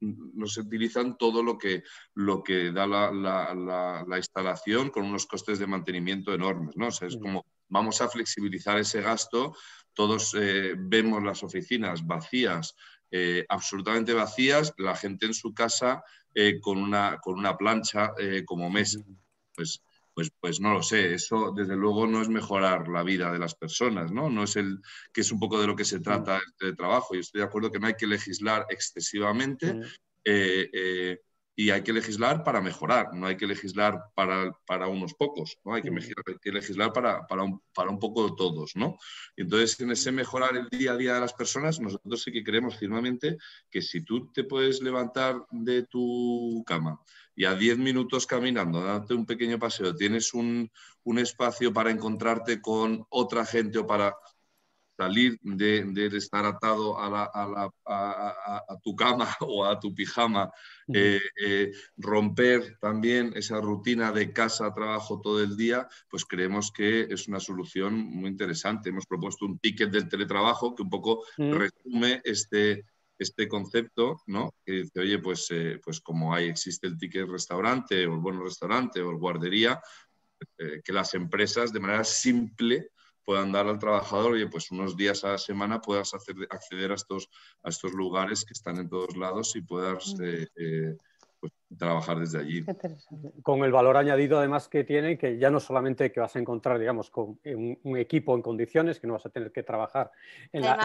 no se utilizan todo lo que, lo que da la, instalación con unos costes de mantenimiento enormes. ¿no? O sea, es como vamos a flexibilizar ese gasto. Todos eh, vemos las oficinas vacías, eh, absolutamente vacías, la gente en su casa con, una, con una plancha como mesa. Pues pues, pues no lo sé, eso desde luego no es mejorar la vida de las personas, ¿no? No es el que es un poco de lo que se mm. trata este trabajo. Y estoy de acuerdo que no hay que legislar excesivamente. Mm. Eh, eh, y hay que legislar para mejorar, no hay que legislar para, unos pocos, ¿no? Mm. hay que, legislar para, para, un, para, un, poco todos. ¿no? Entonces, en ese mejorar el día a día de las personas, nosotros sí que creemos firmemente que si tú te puedes levantar de tu cama y a 10 minutos caminando, dándote un pequeño paseo, tienes un, un espacio para encontrarte con otra gente o para salir de, estar atado a, a, tu cama o a tu pijama, eh, eh, romper también esa rutina de casa, trabajo todo el día, pues creemos que es una solución muy interesante. Hemos propuesto un ticket del teletrabajo que un poco resume este, este concepto, ¿no? Que dice, oye, pues, eh, pues como ahí existe el ticket restaurante o el bono restaurante o el guardería, que las empresas de manera simple puedan dar al trabajador, y, pues unos días a la semana puedas hacer, acceder a estos, a estos lugares que están en todos lados y puedas eh, eh, pues trabajar desde allí. Con el valor añadido además que tiene, que ya no solamente que vas a encontrar, digamos, con un, equipo en condiciones, que no vas a tener que trabajar en, la,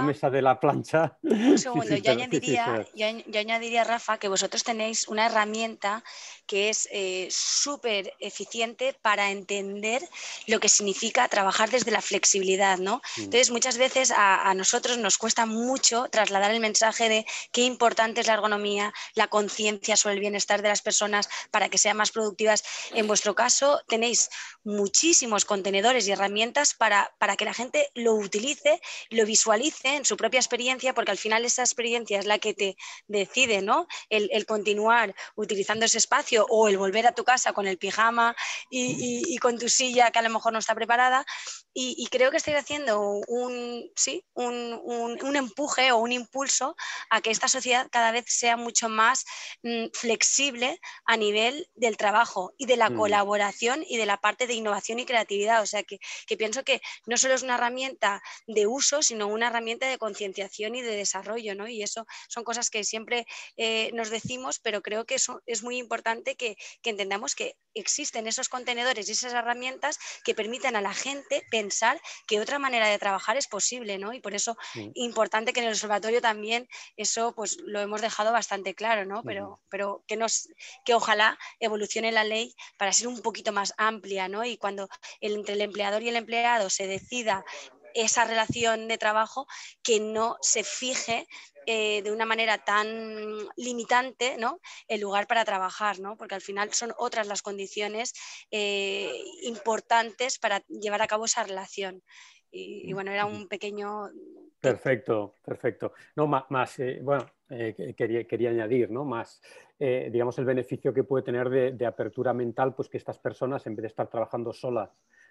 mesa de la plancha. segundo, yo, añadiría, yo, añadiría, Rafa, que vosotros tenéis una herramienta que es eh, súper eficiente para entender lo que significa trabajar desde la flexibilidad, ¿no? Mm. Entonces, muchas veces a, a nosotros nos cuesta mucho trasladar el mensaje de qué importante es la ergonomía, la conciencia sobre el bien bienestar de las personas para que sean más productivas. En vuestro caso, tenéis muchísimos contenedores y herramientas para, que la gente lo utilice, lo visualice en su propia experiencia, porque al final esa experiencia es la que te decide, ¿no? El, continuar utilizando ese espacio o el volver a tu casa con el pijama y, y con tu silla que a lo mejor no está preparada y, creo que estoy haciendo un, sí, un, empuje o un impulso a que esta sociedad cada vez sea mucho más mm, flexible a nivel del trabajo y de la mm. colaboración y de la parte de innovación y creatividad. O sea, que, pienso que no solo es una herramienta de uso, sino una herramienta de concienciación y de desarrollo. Y eso son cosas que siempre eh, nos decimos, pero creo que eso es muy importante que, entendamos que existen esos contenedores y esas herramientas que permitan a la gente pensar que otra manera de trabajar es posible, ¿no? Y por eso es importante que en el observatorio también eso pues lo hemos dejado bastante claro, ¿no? Pero, pero que, nos, que ojalá evolucione la ley para ser un poquito más amplia, ¿no? Y cuando entre el empleador y el empleado se decida esa relación de trabajo que no se fije eh, de una manera tan limitante el lugar para trabajar, ¿no? porque al final son otras las condiciones eh, importantes para llevar a cabo esa relación. Y, bueno, era un pequeño... Perfecto, perfecto. No, más, eh, bueno, quería, añadir, ¿no? Más, digamos, el beneficio que puede tener de apertura mental, pues que estas personas, en vez de estar trabajando solas,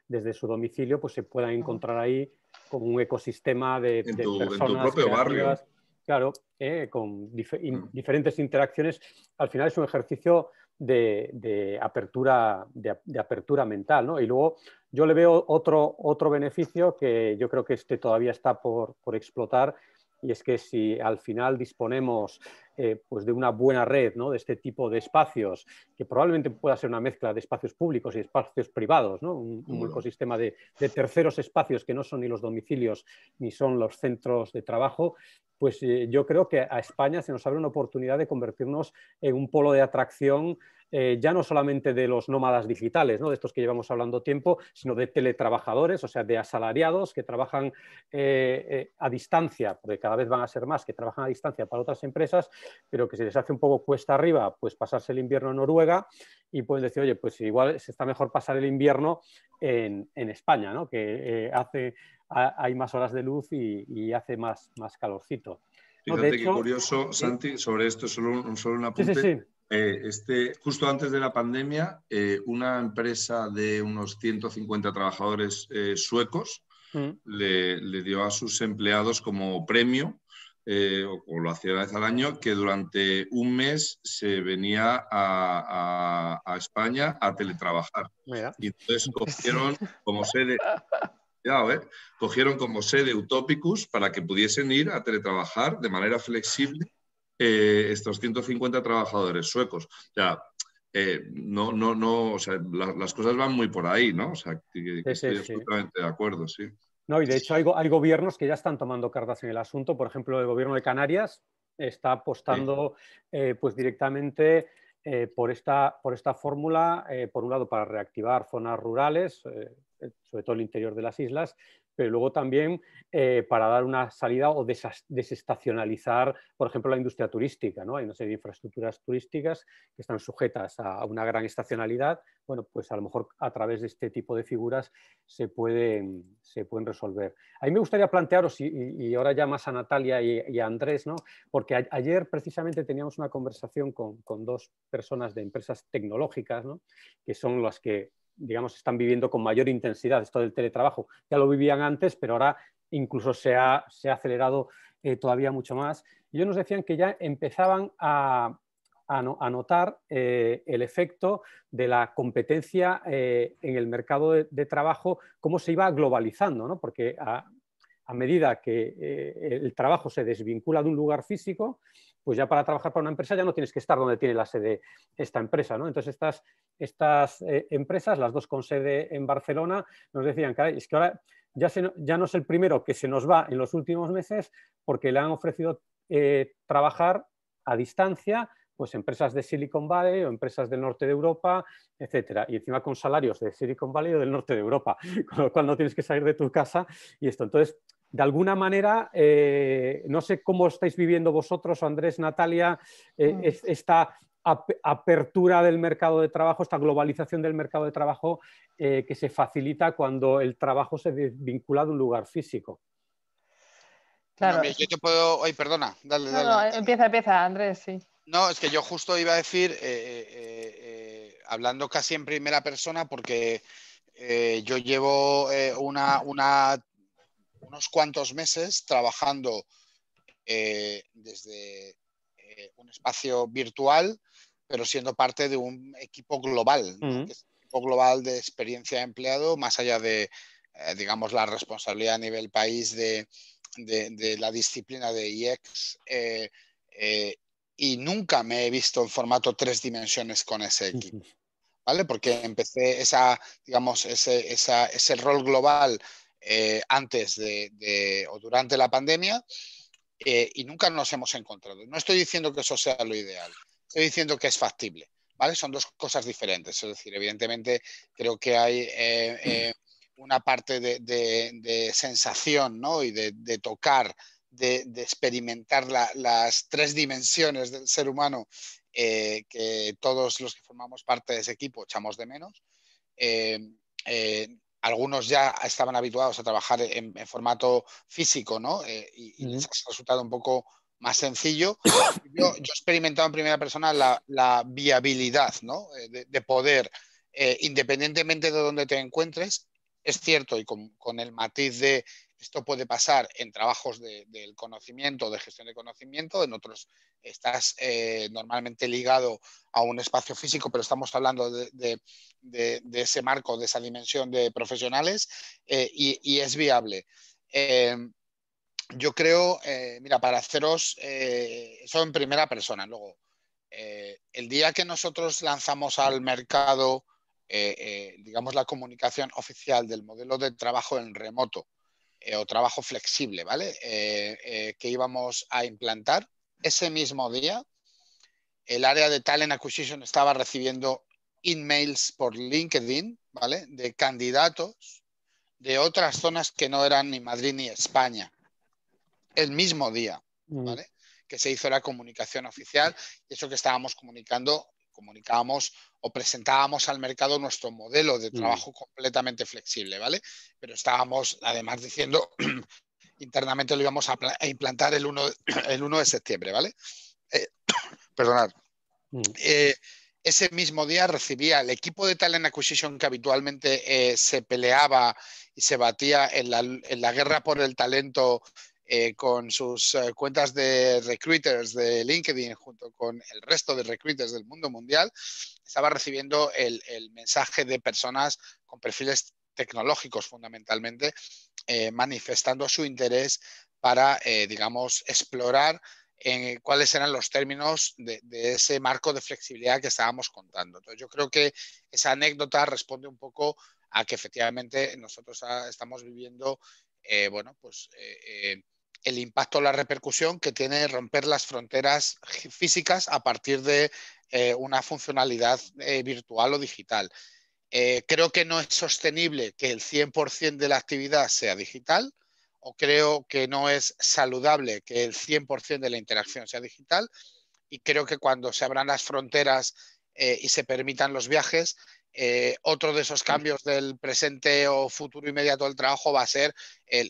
desde su domicilio pues se puedan encontrar ahí con un ecosistema de, personas propio barrio. Claro, eh, con diferentes interacciones. Al final es un ejercicio de, apertura, de, apertura mental. Y luego yo le veo otro, otro beneficio que yo creo que este todavía está por, por explotar y es que si al final disponemos eh, pues de una buena red ¿no? de este tipo de espacios, que probablemente pueda ser una mezcla de espacios públicos y espacios privados, ¿no? un, mm. ecosistema de, terceros espacios que no son ni los domicilios ni son los centros de trabajo, pues eh, yo creo que a España se nos abre una oportunidad de convertirnos en un polo de atracción eh, ya no solamente de los nómadas digitales, ¿no? de estos que llevamos hablando tiempo, sino de teletrabajadores, o sea, de asalariados que trabajan a distancia, porque cada vez van a ser más, que trabajan a distancia para otras empresas pero que se les hace un poco cuesta arriba, pues pasarse el invierno en Noruega y pueden decir, oye, pues igual se está mejor pasar el invierno en, España, ¿no? que eh, hace, hay más horas de luz y, hace más, más calorcito. Fíjate que curioso, Santi, sobre esto, solo un, solo apunte. Eh, este, justo antes de la pandemia, eh, una empresa de unos 150 trabajadores suecos mm. le, dio a sus empleados como premio eh, o, lo hacía una vez al año, que durante un mes se venía a, España a teletrabajar. Y entonces cogieron como sede, ¿eh? cogieron como sede Utopicus para que pudiesen ir a teletrabajar de manera flexible eh, estos 150 trabajadores suecos. O sea, no, no, no, o sea, las cosas van muy por ahí, ¿no? O sea, estoy absolutamente de acuerdo, sí. No, y de hecho hay, gobiernos que ya están tomando cartas en el asunto. Por ejemplo, el gobierno de Canarias está apostando eh, pues directamente eh, por esta, fórmula, eh, por un lado para reactivar zonas rurales, sobre todo el interior de las islas, pero luego también eh, para dar una salida o desestacionalizar, por ejemplo, la industria turística. ¿no? Hay una serie de infraestructuras turísticas que están sujetas a, una gran estacionalidad. Bueno, pues a lo mejor a través de este tipo de figuras se pueden, resolver. A mí me gustaría plantearos, y, ahora ya más a Natalia y, a Andrés, ¿no? porque ayer precisamente teníamos una conversación con, dos personas de empresas tecnológicas, que son las que digamos, están viviendo con mayor intensidad esto del teletrabajo. Ya lo vivían antes, pero ahora incluso se ha, acelerado eh, todavía mucho más. Y ellos nos decían que ya empezaban a, notar eh, el efecto de la competencia eh, en el mercado de, trabajo, cómo se iba globalizando, ¿no? porque a medida que el trabajo se desvincula de un lugar físico, pues ya para trabajar para una empresa ya no tienes que estar donde tiene la sede esta empresa. Entonces estas, estas eh, empresas, las dos con sede en Barcelona, nos decían, caray, es que ahora ya, ya no es el primero que se nos va en los últimos meses porque le han ofrecido eh, trabajar a distancia pues empresas de Silicon Valley o empresas del norte de Europa, etcétera. Y encima con salarios de Silicon Valley o del norte de Europa, con lo cual no tienes que salir de tu casa y esto. Entonces, de alguna manera, eh, no sé cómo estáis viviendo vosotros, Andrés, Natalia, eh, mm. esta apertura del mercado de trabajo, esta globalización del mercado de trabajo eh, que se facilita cuando el trabajo se desvincula de un lugar físico. Claro. yo puedo... perdona, dale, dale. empieza, empieza, Andrés, sí. No, es que yo justo iba a decir, hablando casi en primera persona, porque... yo llevo una, una, unos cuantos meses trabajando eh, desde eh, un espacio virtual, pero siendo parte de un equipo global, un equipo global de experiencia de empleado, más allá de, eh, digamos, la responsabilidad a nivel país de, la disciplina de IEX. y nunca me he visto en formato tres dimensiones con ese equipo. ¿Vale? Porque empecé esa, digamos, ese, ese rol global eh, antes de, o durante la pandemia eh, y nunca nos hemos encontrado. No estoy diciendo que eso sea lo ideal, estoy diciendo que es factible. ¿Vale? Son dos cosas diferentes. Es decir, evidentemente creo que hay eh, una parte de, sensación y de, tocar, de, experimentar las tres dimensiones del ser humano que todos los que formamos parte de ese equipo echamos de menos algunos ya estaban habituados a trabajar en, formato físico, ¿no? Eh, y, les ha resultado un poco más sencillo. Yo, he experimentado en primera persona la, viabilidad, ¿no? Eh, de, poder, eh, independientemente de donde te encuentres, es cierto, y con el matiz de esto puede pasar en trabajos de, del conocimiento, de gestión de conocimiento, en otros estás eh, normalmente ligado a un espacio físico, pero estamos hablando de, ese marco, de esa dimensión de profesionales eh, y, es viable. Eh, yo creo, mira, para haceros eso en primera persona, luego, el día que nosotros lanzamos al mercado, digamos, la comunicación oficial del modelo de trabajo en remoto, eh, o trabajo flexible, ¿vale? Eh, eh, que íbamos a implantar. Ese mismo día, el área de Talent Acquisition estaba recibiendo emails por LinkedIn, ¿vale? De candidatos de otras zonas que no eran ni Madrid ni España. El mismo día, mm. ¿vale? Que se hizo la comunicación oficial y eso que estábamos comunicando comunicábamos o presentábamos al mercado nuestro modelo de mm. trabajo completamente flexible, ¿vale? Pero estábamos además diciendo internamente lo íbamos a, implantar el 1, el 1 de septiembre, ¿vale? Eh, perdonad. Mm. Eh, ese mismo día recibía el equipo de talent acquisition que habitualmente eh, se peleaba y se batía en la, en la, guerra por el talento eh, con sus eh, cuentas de recruiters de LinkedIn junto con el resto de recruiters del mundo mundial, estaba recibiendo el, mensaje de personas con perfiles tecnológicos fundamentalmente, eh, manifestando su interés para, digamos, explorar cuáles eran los términos de, de, ese marco de flexibilidad que estábamos contando. Entonces, yo creo que esa anécdota responde un poco a que efectivamente nosotros ah, estamos viviendo, bueno, pues el impacto, la repercusión que tiene romper las fronteras físicas a partir de eh, una funcionalidad eh, virtual o digital. Eh, creo que no es sostenible que el 100% de la actividad sea digital o creo que no es saludable que el 100% de la interacción sea digital y creo que cuando se abran las fronteras y se permitan los viajes, otro de esos cambios del presente o futuro inmediato del trabajo va a ser el,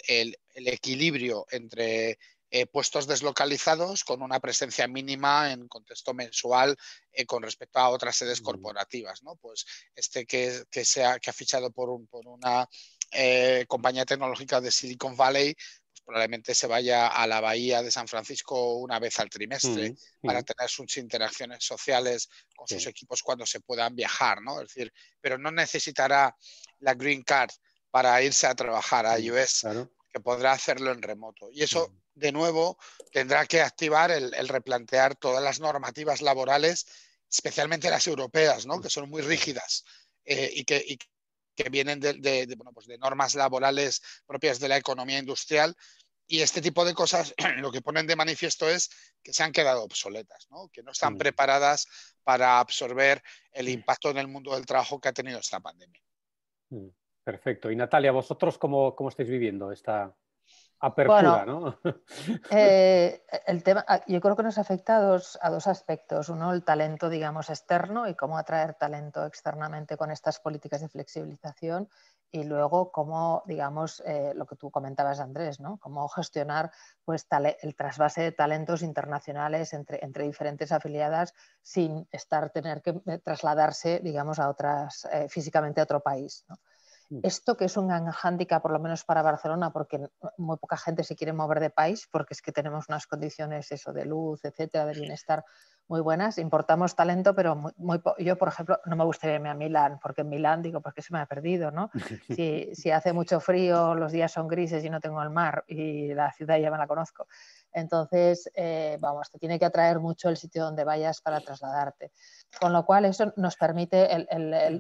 el equilibrio entre eh, puestos deslocalizados con una presencia mínima en contexto mensual eh, con respecto a otras sedes corporativas. ¿no? Pues este que, que, ha, que ha fichado por, un, por una eh, compañía tecnológica de Silicon Valley pues probablemente se vaya a la bahía de San Francisco una vez al trimestre para tener sus interacciones sociales con sus equipos cuando se puedan viajar, ¿no? Es decir, pero no necesitará la green card para irse a trabajar a iOS. claro que podrá hacerlo en remoto. Y eso, de nuevo, tendrá que activar el, replantear todas las normativas laborales, especialmente las europeas, que son muy rígidas eh, y, que, vienen pues de, normas laborales propias de la economía industrial. Y este tipo de cosas lo que ponen de manifiesto es que se han quedado obsoletas, que no están mm. preparadas para absorber el mm. impacto en el mundo del trabajo que ha tenido esta pandemia. Mm. Perfecto. Y Natalia, ¿vosotros cómo, estáis viviendo esta apertura? ¿no? Eh, el tema, yo creo que nos afecta a dos, a aspectos. Uno, el talento, digamos, externo y cómo atraer talento externamente con estas políticas de flexibilización y luego cómo, digamos, eh, lo que tú comentabas, Andrés, ¿no? Cómo gestionar pues, el trasvase de talentos internacionales entre, entre diferentes afiliadas sin estar, tener que eh, trasladarse, digamos, a otras, físicamente a otro país, Mm. Esto que es un gran por lo menos para Barcelona, porque muy poca gente se quiere mover de país, porque es que tenemos unas condiciones eso de luz, etcétera, de bienestar muy buenas. Importamos talento, pero yo, por ejemplo, no me gustaría irme a Milán, porque en Milán digo, porque se me ha perdido, ¿no? Si, si hace mucho frío, los días son grises y no tengo el mar y la ciudad ya me la conozco. Entonces, eh, vamos, te tiene que atraer mucho el sitio donde vayas para trasladarte. Con lo cual, eso nos permite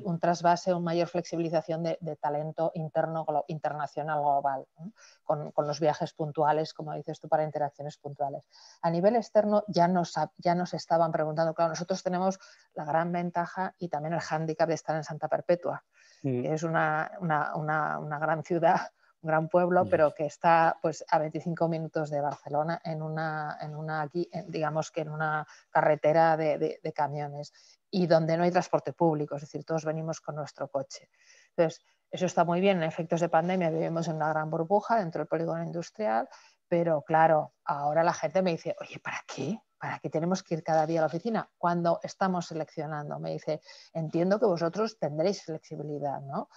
un trasvase, una mayor flexibilización de, talento interno, internacional global, con, los viajes puntuales, como dices tú, para interacciones puntuales. A nivel externo ya nos, ya nos estaban preguntando, claro, nosotros tenemos la gran ventaja y también el hándicap de estar en Santa Perpetua, mm. que es una gran ciudad un gran pueblo, pero que está pues, a 25 minutos de Barcelona en una, en una aquí, digamos que en una carretera de, de, camiones y donde no hay transporte público, es decir, todos venimos con nuestro coche. Entonces, eso está muy bien, en efectos de pandemia vivimos en una gran burbuja dentro del polígono industrial, pero claro, ahora la gente me dice, oye, ¿para qué? ¿Para qué tenemos que ir cada día a la oficina? Cuando estamos seleccionando, me dice, entiendo que vosotros tendréis flexibilidad, ¿no?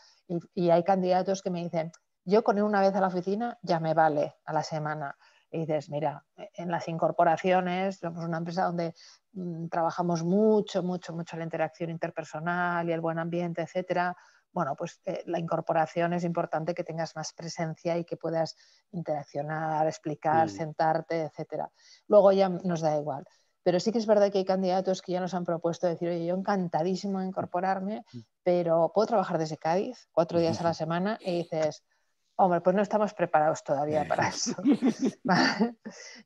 y, hay candidatos que me dicen, yo con ir una vez a la oficina ya me vale a la semana. Y dices, mira, e-, en las incorporaciones, somos una empresa donde mm, trabajamos mucho, mucho, mucho la interacción interpersonal y el buen ambiente, etcétera. Bueno, pues eh, la incorporación es importante que tengas más presencia y que puedas interaccionar, explicar, mm. sentarte, etcétera. Luego ya nos da igual. Pero sí que es verdad que hay candidatos que ya nos han propuesto decir, oye, yo encantadísimo de incorporarme, mm. pero puedo trabajar desde Cádiz cuatro días a la semana y dices, Hombre, pues no estamos preparados todavía para eso.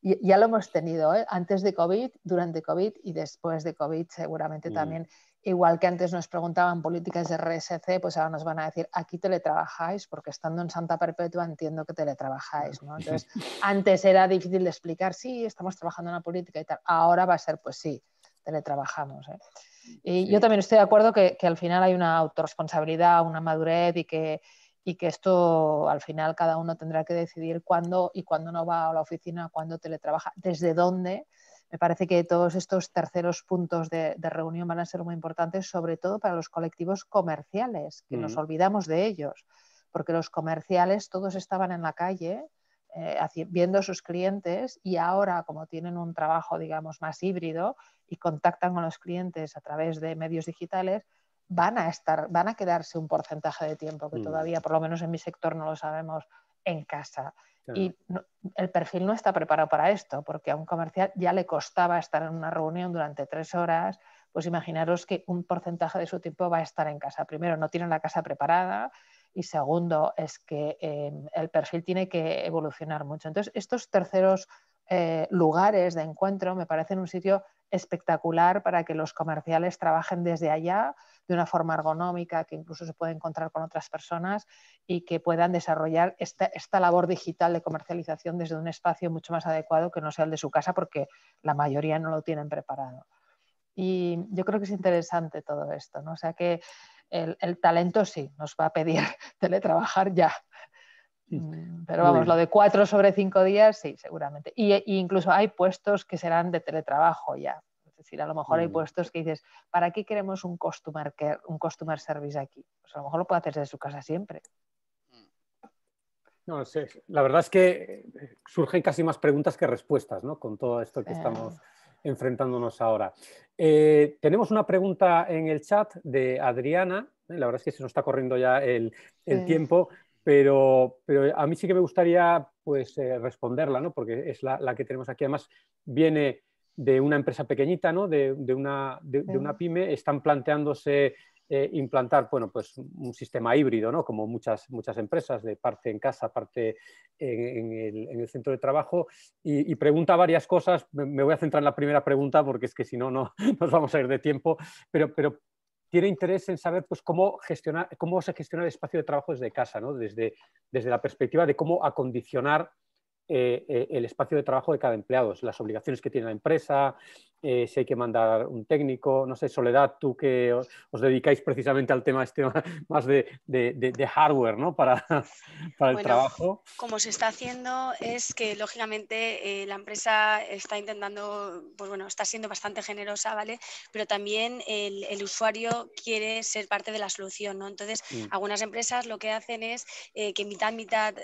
ya lo hemos tenido ¿eh? antes de COVID, durante COVID y después de COVID seguramente mm. también. Igual que antes nos preguntaban políticas de RSC, pues ahora nos van a decir, aquí teletrabajáis, porque estando en Santa Perpetua entiendo que teletrabajáis. ¿no? Entonces, antes era difícil de explicar, sí, estamos trabajando en la política y tal. Ahora va a ser, pues sí, teletrabajamos. ¿eh? Y yo también estoy de acuerdo que, que al final hay una autorresponsabilidad, una madurez y que y que esto al final cada uno tendrá que decidir cuándo y cuándo no va a la oficina, cuándo teletrabaja, desde dónde. Me parece que todos estos terceros puntos de, reunión van a ser muy importantes, sobre todo para los colectivos comerciales, que nos mm. olvidamos de ellos, porque los comerciales todos estaban en la calle eh, viendo a sus clientes y ahora como tienen un trabajo, digamos, más híbrido y contactan con los clientes a través de medios digitales, van a estar, van a quedarse un porcentaje de tiempo que mm. todavía, por lo menos en mi sector, no lo sabemos, en casa. Y el perfil no está preparado para esto, porque a un comercial ya le costaba estar en una reunión durante tres horas, pues imaginaros que un porcentaje de su tiempo va a estar en casa. Primero, no tienen la casa preparada y segundo, es que eh, el perfil tiene que evolucionar mucho. Entonces, estos terceros eh, lugares de encuentro me parecen un sitio espectacular para que los comerciales trabajen desde allá de una forma ergonómica, que incluso se puede encontrar con otras personas y que puedan desarrollar esta, labor digital de comercialización desde un espacio mucho más adecuado que no sea el de su casa, porque la mayoría no lo tienen preparado. Y yo creo que es interesante todo esto, ¿no? O sea que el, el talento sí, nos va a pedir teletrabajar ya, Mm, mm, pero vamos, lo de cuatro sobre cinco días, sí, seguramente. Y, e incluso hay puestos que serán de teletrabajo ya. Es decir, a lo mejor hay puestos que dices, ¿para qué queremos un customer, un customer service aquí? Pues a lo mejor lo puede hacer desde su casa siempre. No, sé, la verdad es que eh, surgen casi más preguntas que respuestas, ¿no? Con todo esto que eh. estamos enfrentándonos ahora. Eh, tenemos una pregunta en el chat de Adriana, la verdad es que se nos está corriendo ya el, el tiempo, pero, pero a mí sí que me gustaría pues, eh, responderla, porque es la, que tenemos aquí. Además, viene de una empresa pequeñita, de, una, pyme, están planteándose eh, implantar bueno, pues un sistema híbrido, como muchas, muchas empresas, de parte en casa, parte en, el, centro de trabajo, y, pregunta varias cosas. Me, voy a centrar en la primera pregunta porque es que si no, no nos vamos a ir de tiempo, pero, pero tiene interés en saber pues, cómo, gestionar, cómo se gestiona el espacio de trabajo desde casa, ¿no? desde, desde la perspectiva de cómo acondicionar eh, eh, el espacio de trabajo de cada empleado, las obligaciones que tiene la empresa, eh, si hay que mandar un técnico, no sé, Soledad, tú que os, dedicáis precisamente al tema este más de, hardware, ¿no? Para, para el trabajo. Como se está haciendo es que lógicamente eh, la empresa está intentando, pues bueno, está siendo bastante generosa, ¿vale? Pero también el, usuario quiere ser parte de la solución, ¿no? Entonces, mm. algunas empresas lo que hacen es eh, que mitad, mitad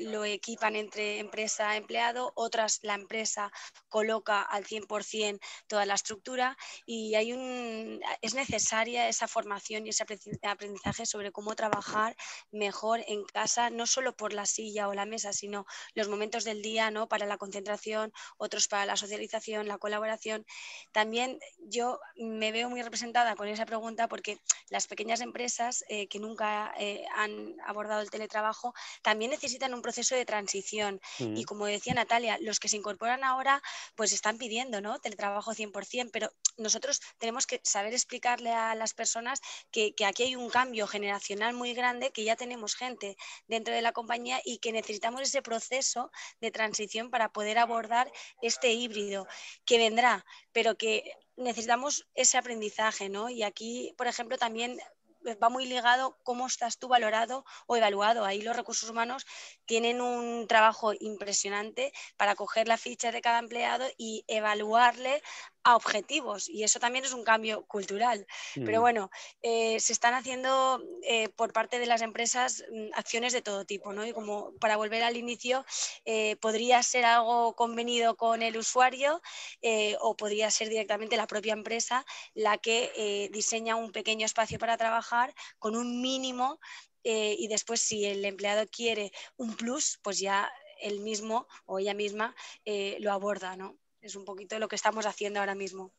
lo equipan entre empresa, empleado, otras la empresa coloca al 100% toda la estructura y hay un, es necesaria esa formación y ese aprendizaje sobre cómo trabajar mejor en casa, no solo por la silla o la mesa, sino los momentos del día ¿no? para la concentración, otros para la socialización, la colaboración. También yo me veo muy representada con esa pregunta porque las pequeñas empresas eh, que nunca eh, han abordado el teletrabajo también necesitan un proceso de transición. Mm. Y como decía Natalia, los que se incorporan ahora pues están pidiendo ¿no? Teletrabajo trabajo 100%, pero nosotros tenemos que saber explicarle a las personas que, que aquí hay un cambio generacional muy grande, que ya tenemos gente dentro de la compañía y que necesitamos ese proceso de transición para poder abordar este híbrido que vendrá, pero que necesitamos ese aprendizaje, ¿no? Y aquí, por ejemplo, también va muy ligado cómo estás tú valorado o evaluado. Ahí los recursos humanos tienen un trabajo impresionante para coger la ficha de cada empleado y evaluarle a objetivos y eso también es un cambio cultural. Pero mm. bueno, eh, se están haciendo eh, por parte de las empresas mm, acciones de todo tipo, ¿no? Y como para volver al inicio, eh, podría ser algo convenido con el usuario o podría ser directamente la propia empresa la que diseña un pequeño espacio para trabajar con un mínimo. y después si el empleado quiere un plus, pues ya él mismo o ella misma lo aborda, ¿no? es un poquito lo que estamos haciendo ahora mismo.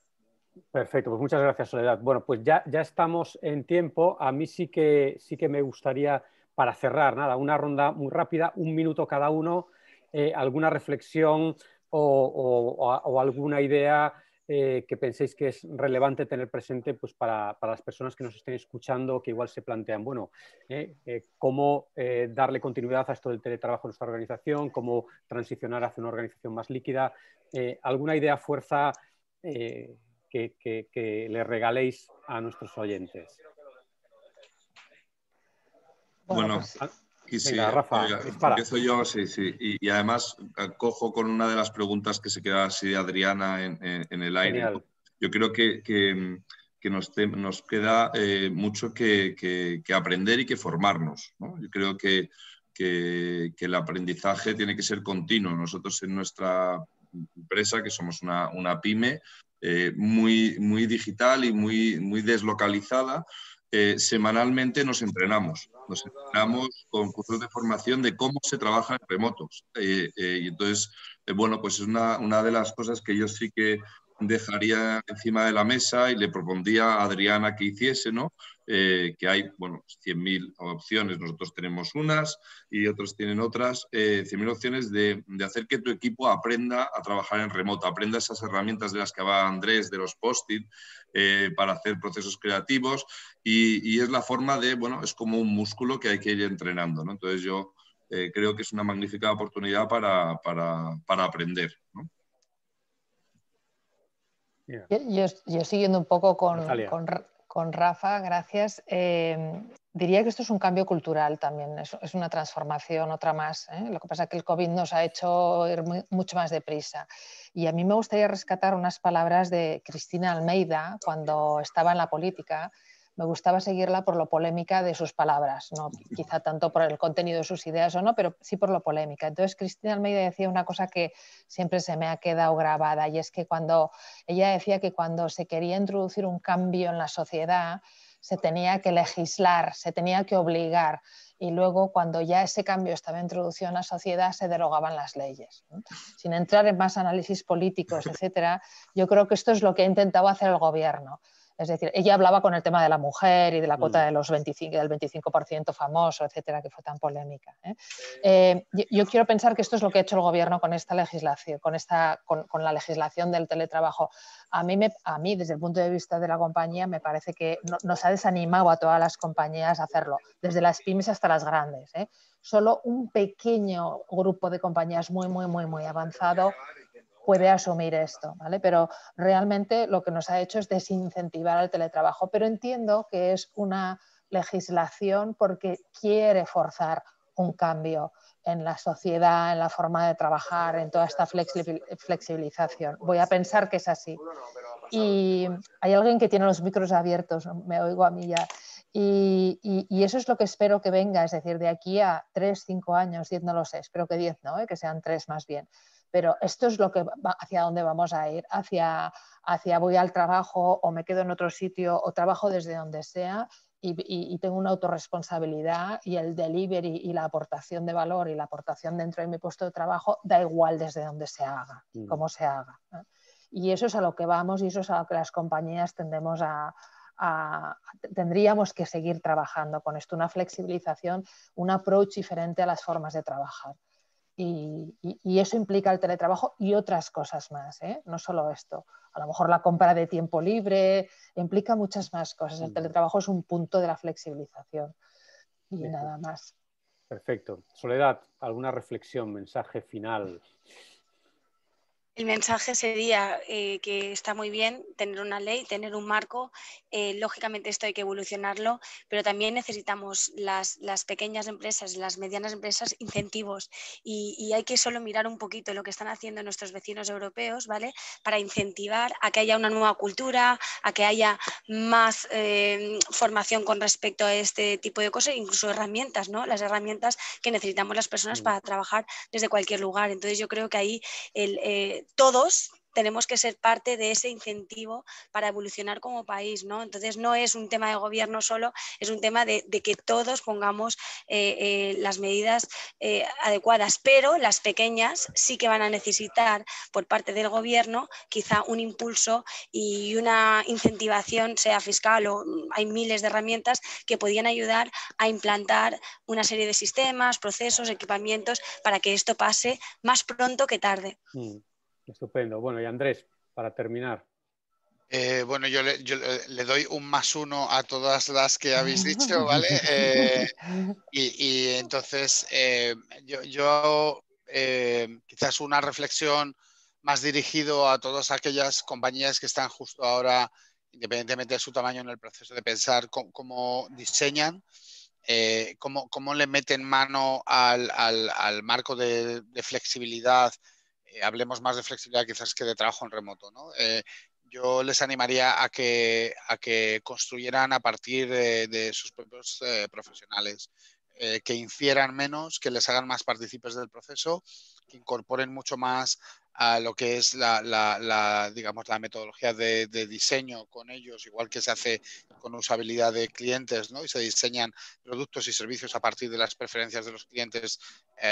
Perfecto, pues muchas gracias Soledad. Bueno, pues ya, ya estamos en tiempo. A mí sí que, sí que me gustaría, para cerrar, nada, una ronda muy rápida, un minuto cada uno, eh, alguna reflexión o, alguna idea eh, que penséis que es relevante tener presente pues, para, para, las personas que nos estén escuchando, que igual se plantean, bueno, eh, eh, cómo darle continuidad a esto del teletrabajo en nuestra organización, cómo transicionar hacia una organización más líquida, alguna idea fuerza que, le regaléis a nuestros oyentes. Bueno, pues, y Rafa, eh, yo, Y, además eh, cojo con una de las preguntas que se queda así de Adriana en, el aire. Yo creo que, que, nos, queda eh, mucho que, aprender y que formarnos. Yo creo que, el aprendizaje tiene que ser continuo. Nosotros en nuestra empresa, que somos una, pyme, muy, muy digital y muy, muy deslocalizada, eh, semanalmente nos entrenamos. Nos entrenamos con cursos de formación de cómo se trabaja en remotos. Eh, eh, y entonces, bueno, pues es una, de las cosas que yo sí que dejaría encima de la mesa y le propondría a Adriana que hiciese, ¿no? Eh, que hay, bueno, 100.000 opciones, nosotros tenemos unas y otros tienen otras, 100.000 eh, opciones de, hacer que tu equipo aprenda a trabajar en remoto, aprenda esas herramientas de las que va Andrés, de los post-it, eh, para hacer procesos creativos y, es la forma de, bueno, es como un músculo que hay que ir entrenando, ¿no? Entonces yo creo que es una magnífica oportunidad para, para aprender, ¿no? Yo, siguiendo un poco con, con, Rafa, gracias. Eh, diría que esto es un cambio cultural también, es, una transformación, otra más. ¿eh? Lo que pasa es que el COVID nos ha hecho ir mucho más deprisa. Y a mí me gustaría rescatar unas palabras de Cristina Almeida cuando estaba en la política me gustaba seguirla por lo polémica de sus palabras, no quizá tanto por el contenido de sus ideas o no, pero sí por lo polémica. Entonces, Cristina Almeida decía una cosa que siempre se me ha quedado grabada y es que cuando ella decía que cuando se quería introducir un cambio en la sociedad, se tenía que legislar, se tenía que obligar y luego cuando ya ese cambio estaba introducido en la sociedad se derogaban las leyes. Sin entrar en más análisis políticos, etcétera, yo creo que esto es lo que ha intentado hacer el gobierno es decir, ella hablaba con el tema de la mujer y de la cuota mm. de los 25, del 25% famoso, etcétera, que fue tan polémica. ¿eh? Eh, yo, quiero pensar que esto es lo que ha hecho el gobierno con esta legislación, con, esta, con, la legislación del teletrabajo. A mí, desde el punto de vista de la compañía, me parece que nos ha desanimado a todas las compañías a hacerlo, desde las pymes hasta las grandes. ¿eh? Solo un pequeño grupo de compañías muy, muy, muy, muy avanzado puede asumir esto, ¿vale? Pero realmente lo que nos ha hecho es desincentivar el teletrabajo, pero entiendo que es una legislación porque quiere forzar un cambio en la sociedad, en la forma de trabajar, en toda esta flexibilización. Voy a pensar que es así. Y hay alguien que tiene los micros abiertos, me oigo a mí ya. Y, eso es lo que espero que venga, es decir, de aquí a tres, cinco años, diez no lo sé, espero que diez no, eh, que sean tres más bien pero esto es lo que va, hacia dónde vamos a ir, hacia, hacia voy al trabajo o me quedo en otro sitio o trabajo desde donde sea y, tengo una autorresponsabilidad y el delivery y la aportación de valor y la aportación dentro de mi puesto de trabajo da igual desde donde se haga, mm. cómo se haga. Y eso es a lo que vamos y eso es a lo que las compañías tendemos a, tendríamos que seguir trabajando con esto, una flexibilización, un approach diferente a las formas de trabajar. Y, eso implica el teletrabajo y otras cosas más, ¿eh? no solo esto. A lo mejor la compra de tiempo libre, implica muchas más cosas. El mm. teletrabajo es un punto de la flexibilización y nada más. Perfecto. Soledad, ¿alguna reflexión, mensaje final el mensaje sería eh, que está muy bien tener una ley, tener un marco. Eh, lógicamente esto hay que evolucionarlo, pero también necesitamos las, pequeñas empresas, las medianas empresas, incentivos. Y, hay que solo mirar un poquito lo que están haciendo nuestros vecinos europeos, ¿vale? Para incentivar a que haya una nueva cultura, a que haya más eh, formación con respecto a este tipo de cosas, incluso herramientas, ¿no? Las herramientas que necesitamos las personas mm. para trabajar desde cualquier lugar. Entonces yo creo que ahí el todos tenemos que ser parte de ese incentivo para evolucionar como país, ¿no? Entonces no es un tema de gobierno solo, es un tema de, que todos pongamos eh, eh, las medidas eh, adecuadas, pero las pequeñas sí que van a necesitar por parte del gobierno quizá un impulso y una incentivación, sea fiscal o mm, hay miles de herramientas que podían ayudar a implantar una serie de sistemas, procesos, equipamientos para que esto pase más pronto que tarde. Mm. Estupendo. Bueno, y Andrés, para terminar. Eh, bueno, yo le, doy un más uno a todas las que habéis dicho, ¿vale? Eh, y, entonces, eh, yo, yo quizás una reflexión más dirigido a todas aquellas compañías que están justo ahora, independientemente de su tamaño, en el proceso de pensar cómo, diseñan, cómo, cómo, le meten mano al, marco de flexibilidad eh, hablemos más de flexibilidad quizás que de trabajo en remoto. Eh, yo les animaría a que, a que construyeran a partir de, sus propios eh, profesionales, que infieran menos, que les hagan más partícipes del proceso, que incorporen mucho más a lo que es la, digamos, la metodología de, diseño con ellos, igual que se hace con usabilidad de clientes, ¿no? Y se diseñan productos y servicios a partir de las preferencias de los clientes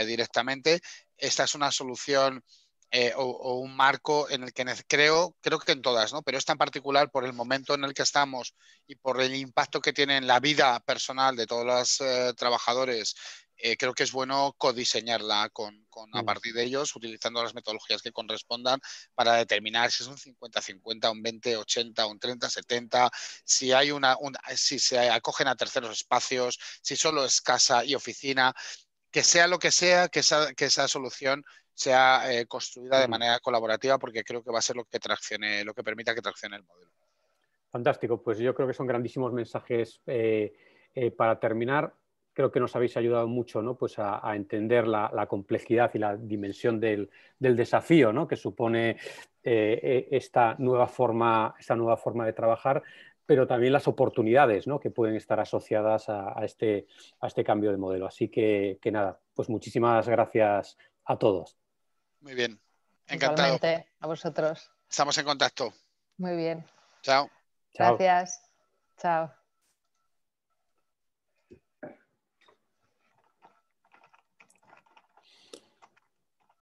directamente. Esta es una solución eh, o, un marco en el que creo, creo que en todas, ¿no? Pero esta en particular por el momento en el que estamos y por el impacto que tiene en la vida personal de todos los eh, trabajadores, eh, creo que es bueno codiseñarla con, a mm. partir de ellos, utilizando las metodologías que correspondan para determinar si es un 50-50, un 20-80, un 30-70, si hay una, si se acogen a terceros espacios, si solo es casa y oficina, que sea lo que sea, que que esa solución sea eh, construida de manera colaborativa porque creo que va a ser lo que traccione, lo que permita que traccione el modelo. Fantástico, pues yo creo que son grandísimos mensajes eh, eh, para terminar. Creo que nos habéis ayudado mucho ¿no? pues a, entender la, complejidad y la dimensión del, desafío ¿no? que supone esta, nueva forma, esta nueva forma de trabajar, pero también las oportunidades ¿no? que pueden estar asociadas a, este, este, cambio de modelo. Así que nada, pues muchísimas gracias a todos. Muy bien. Encantado. a vosotros. Estamos en contacto. Muy bien. Chao. Gracias. Chao.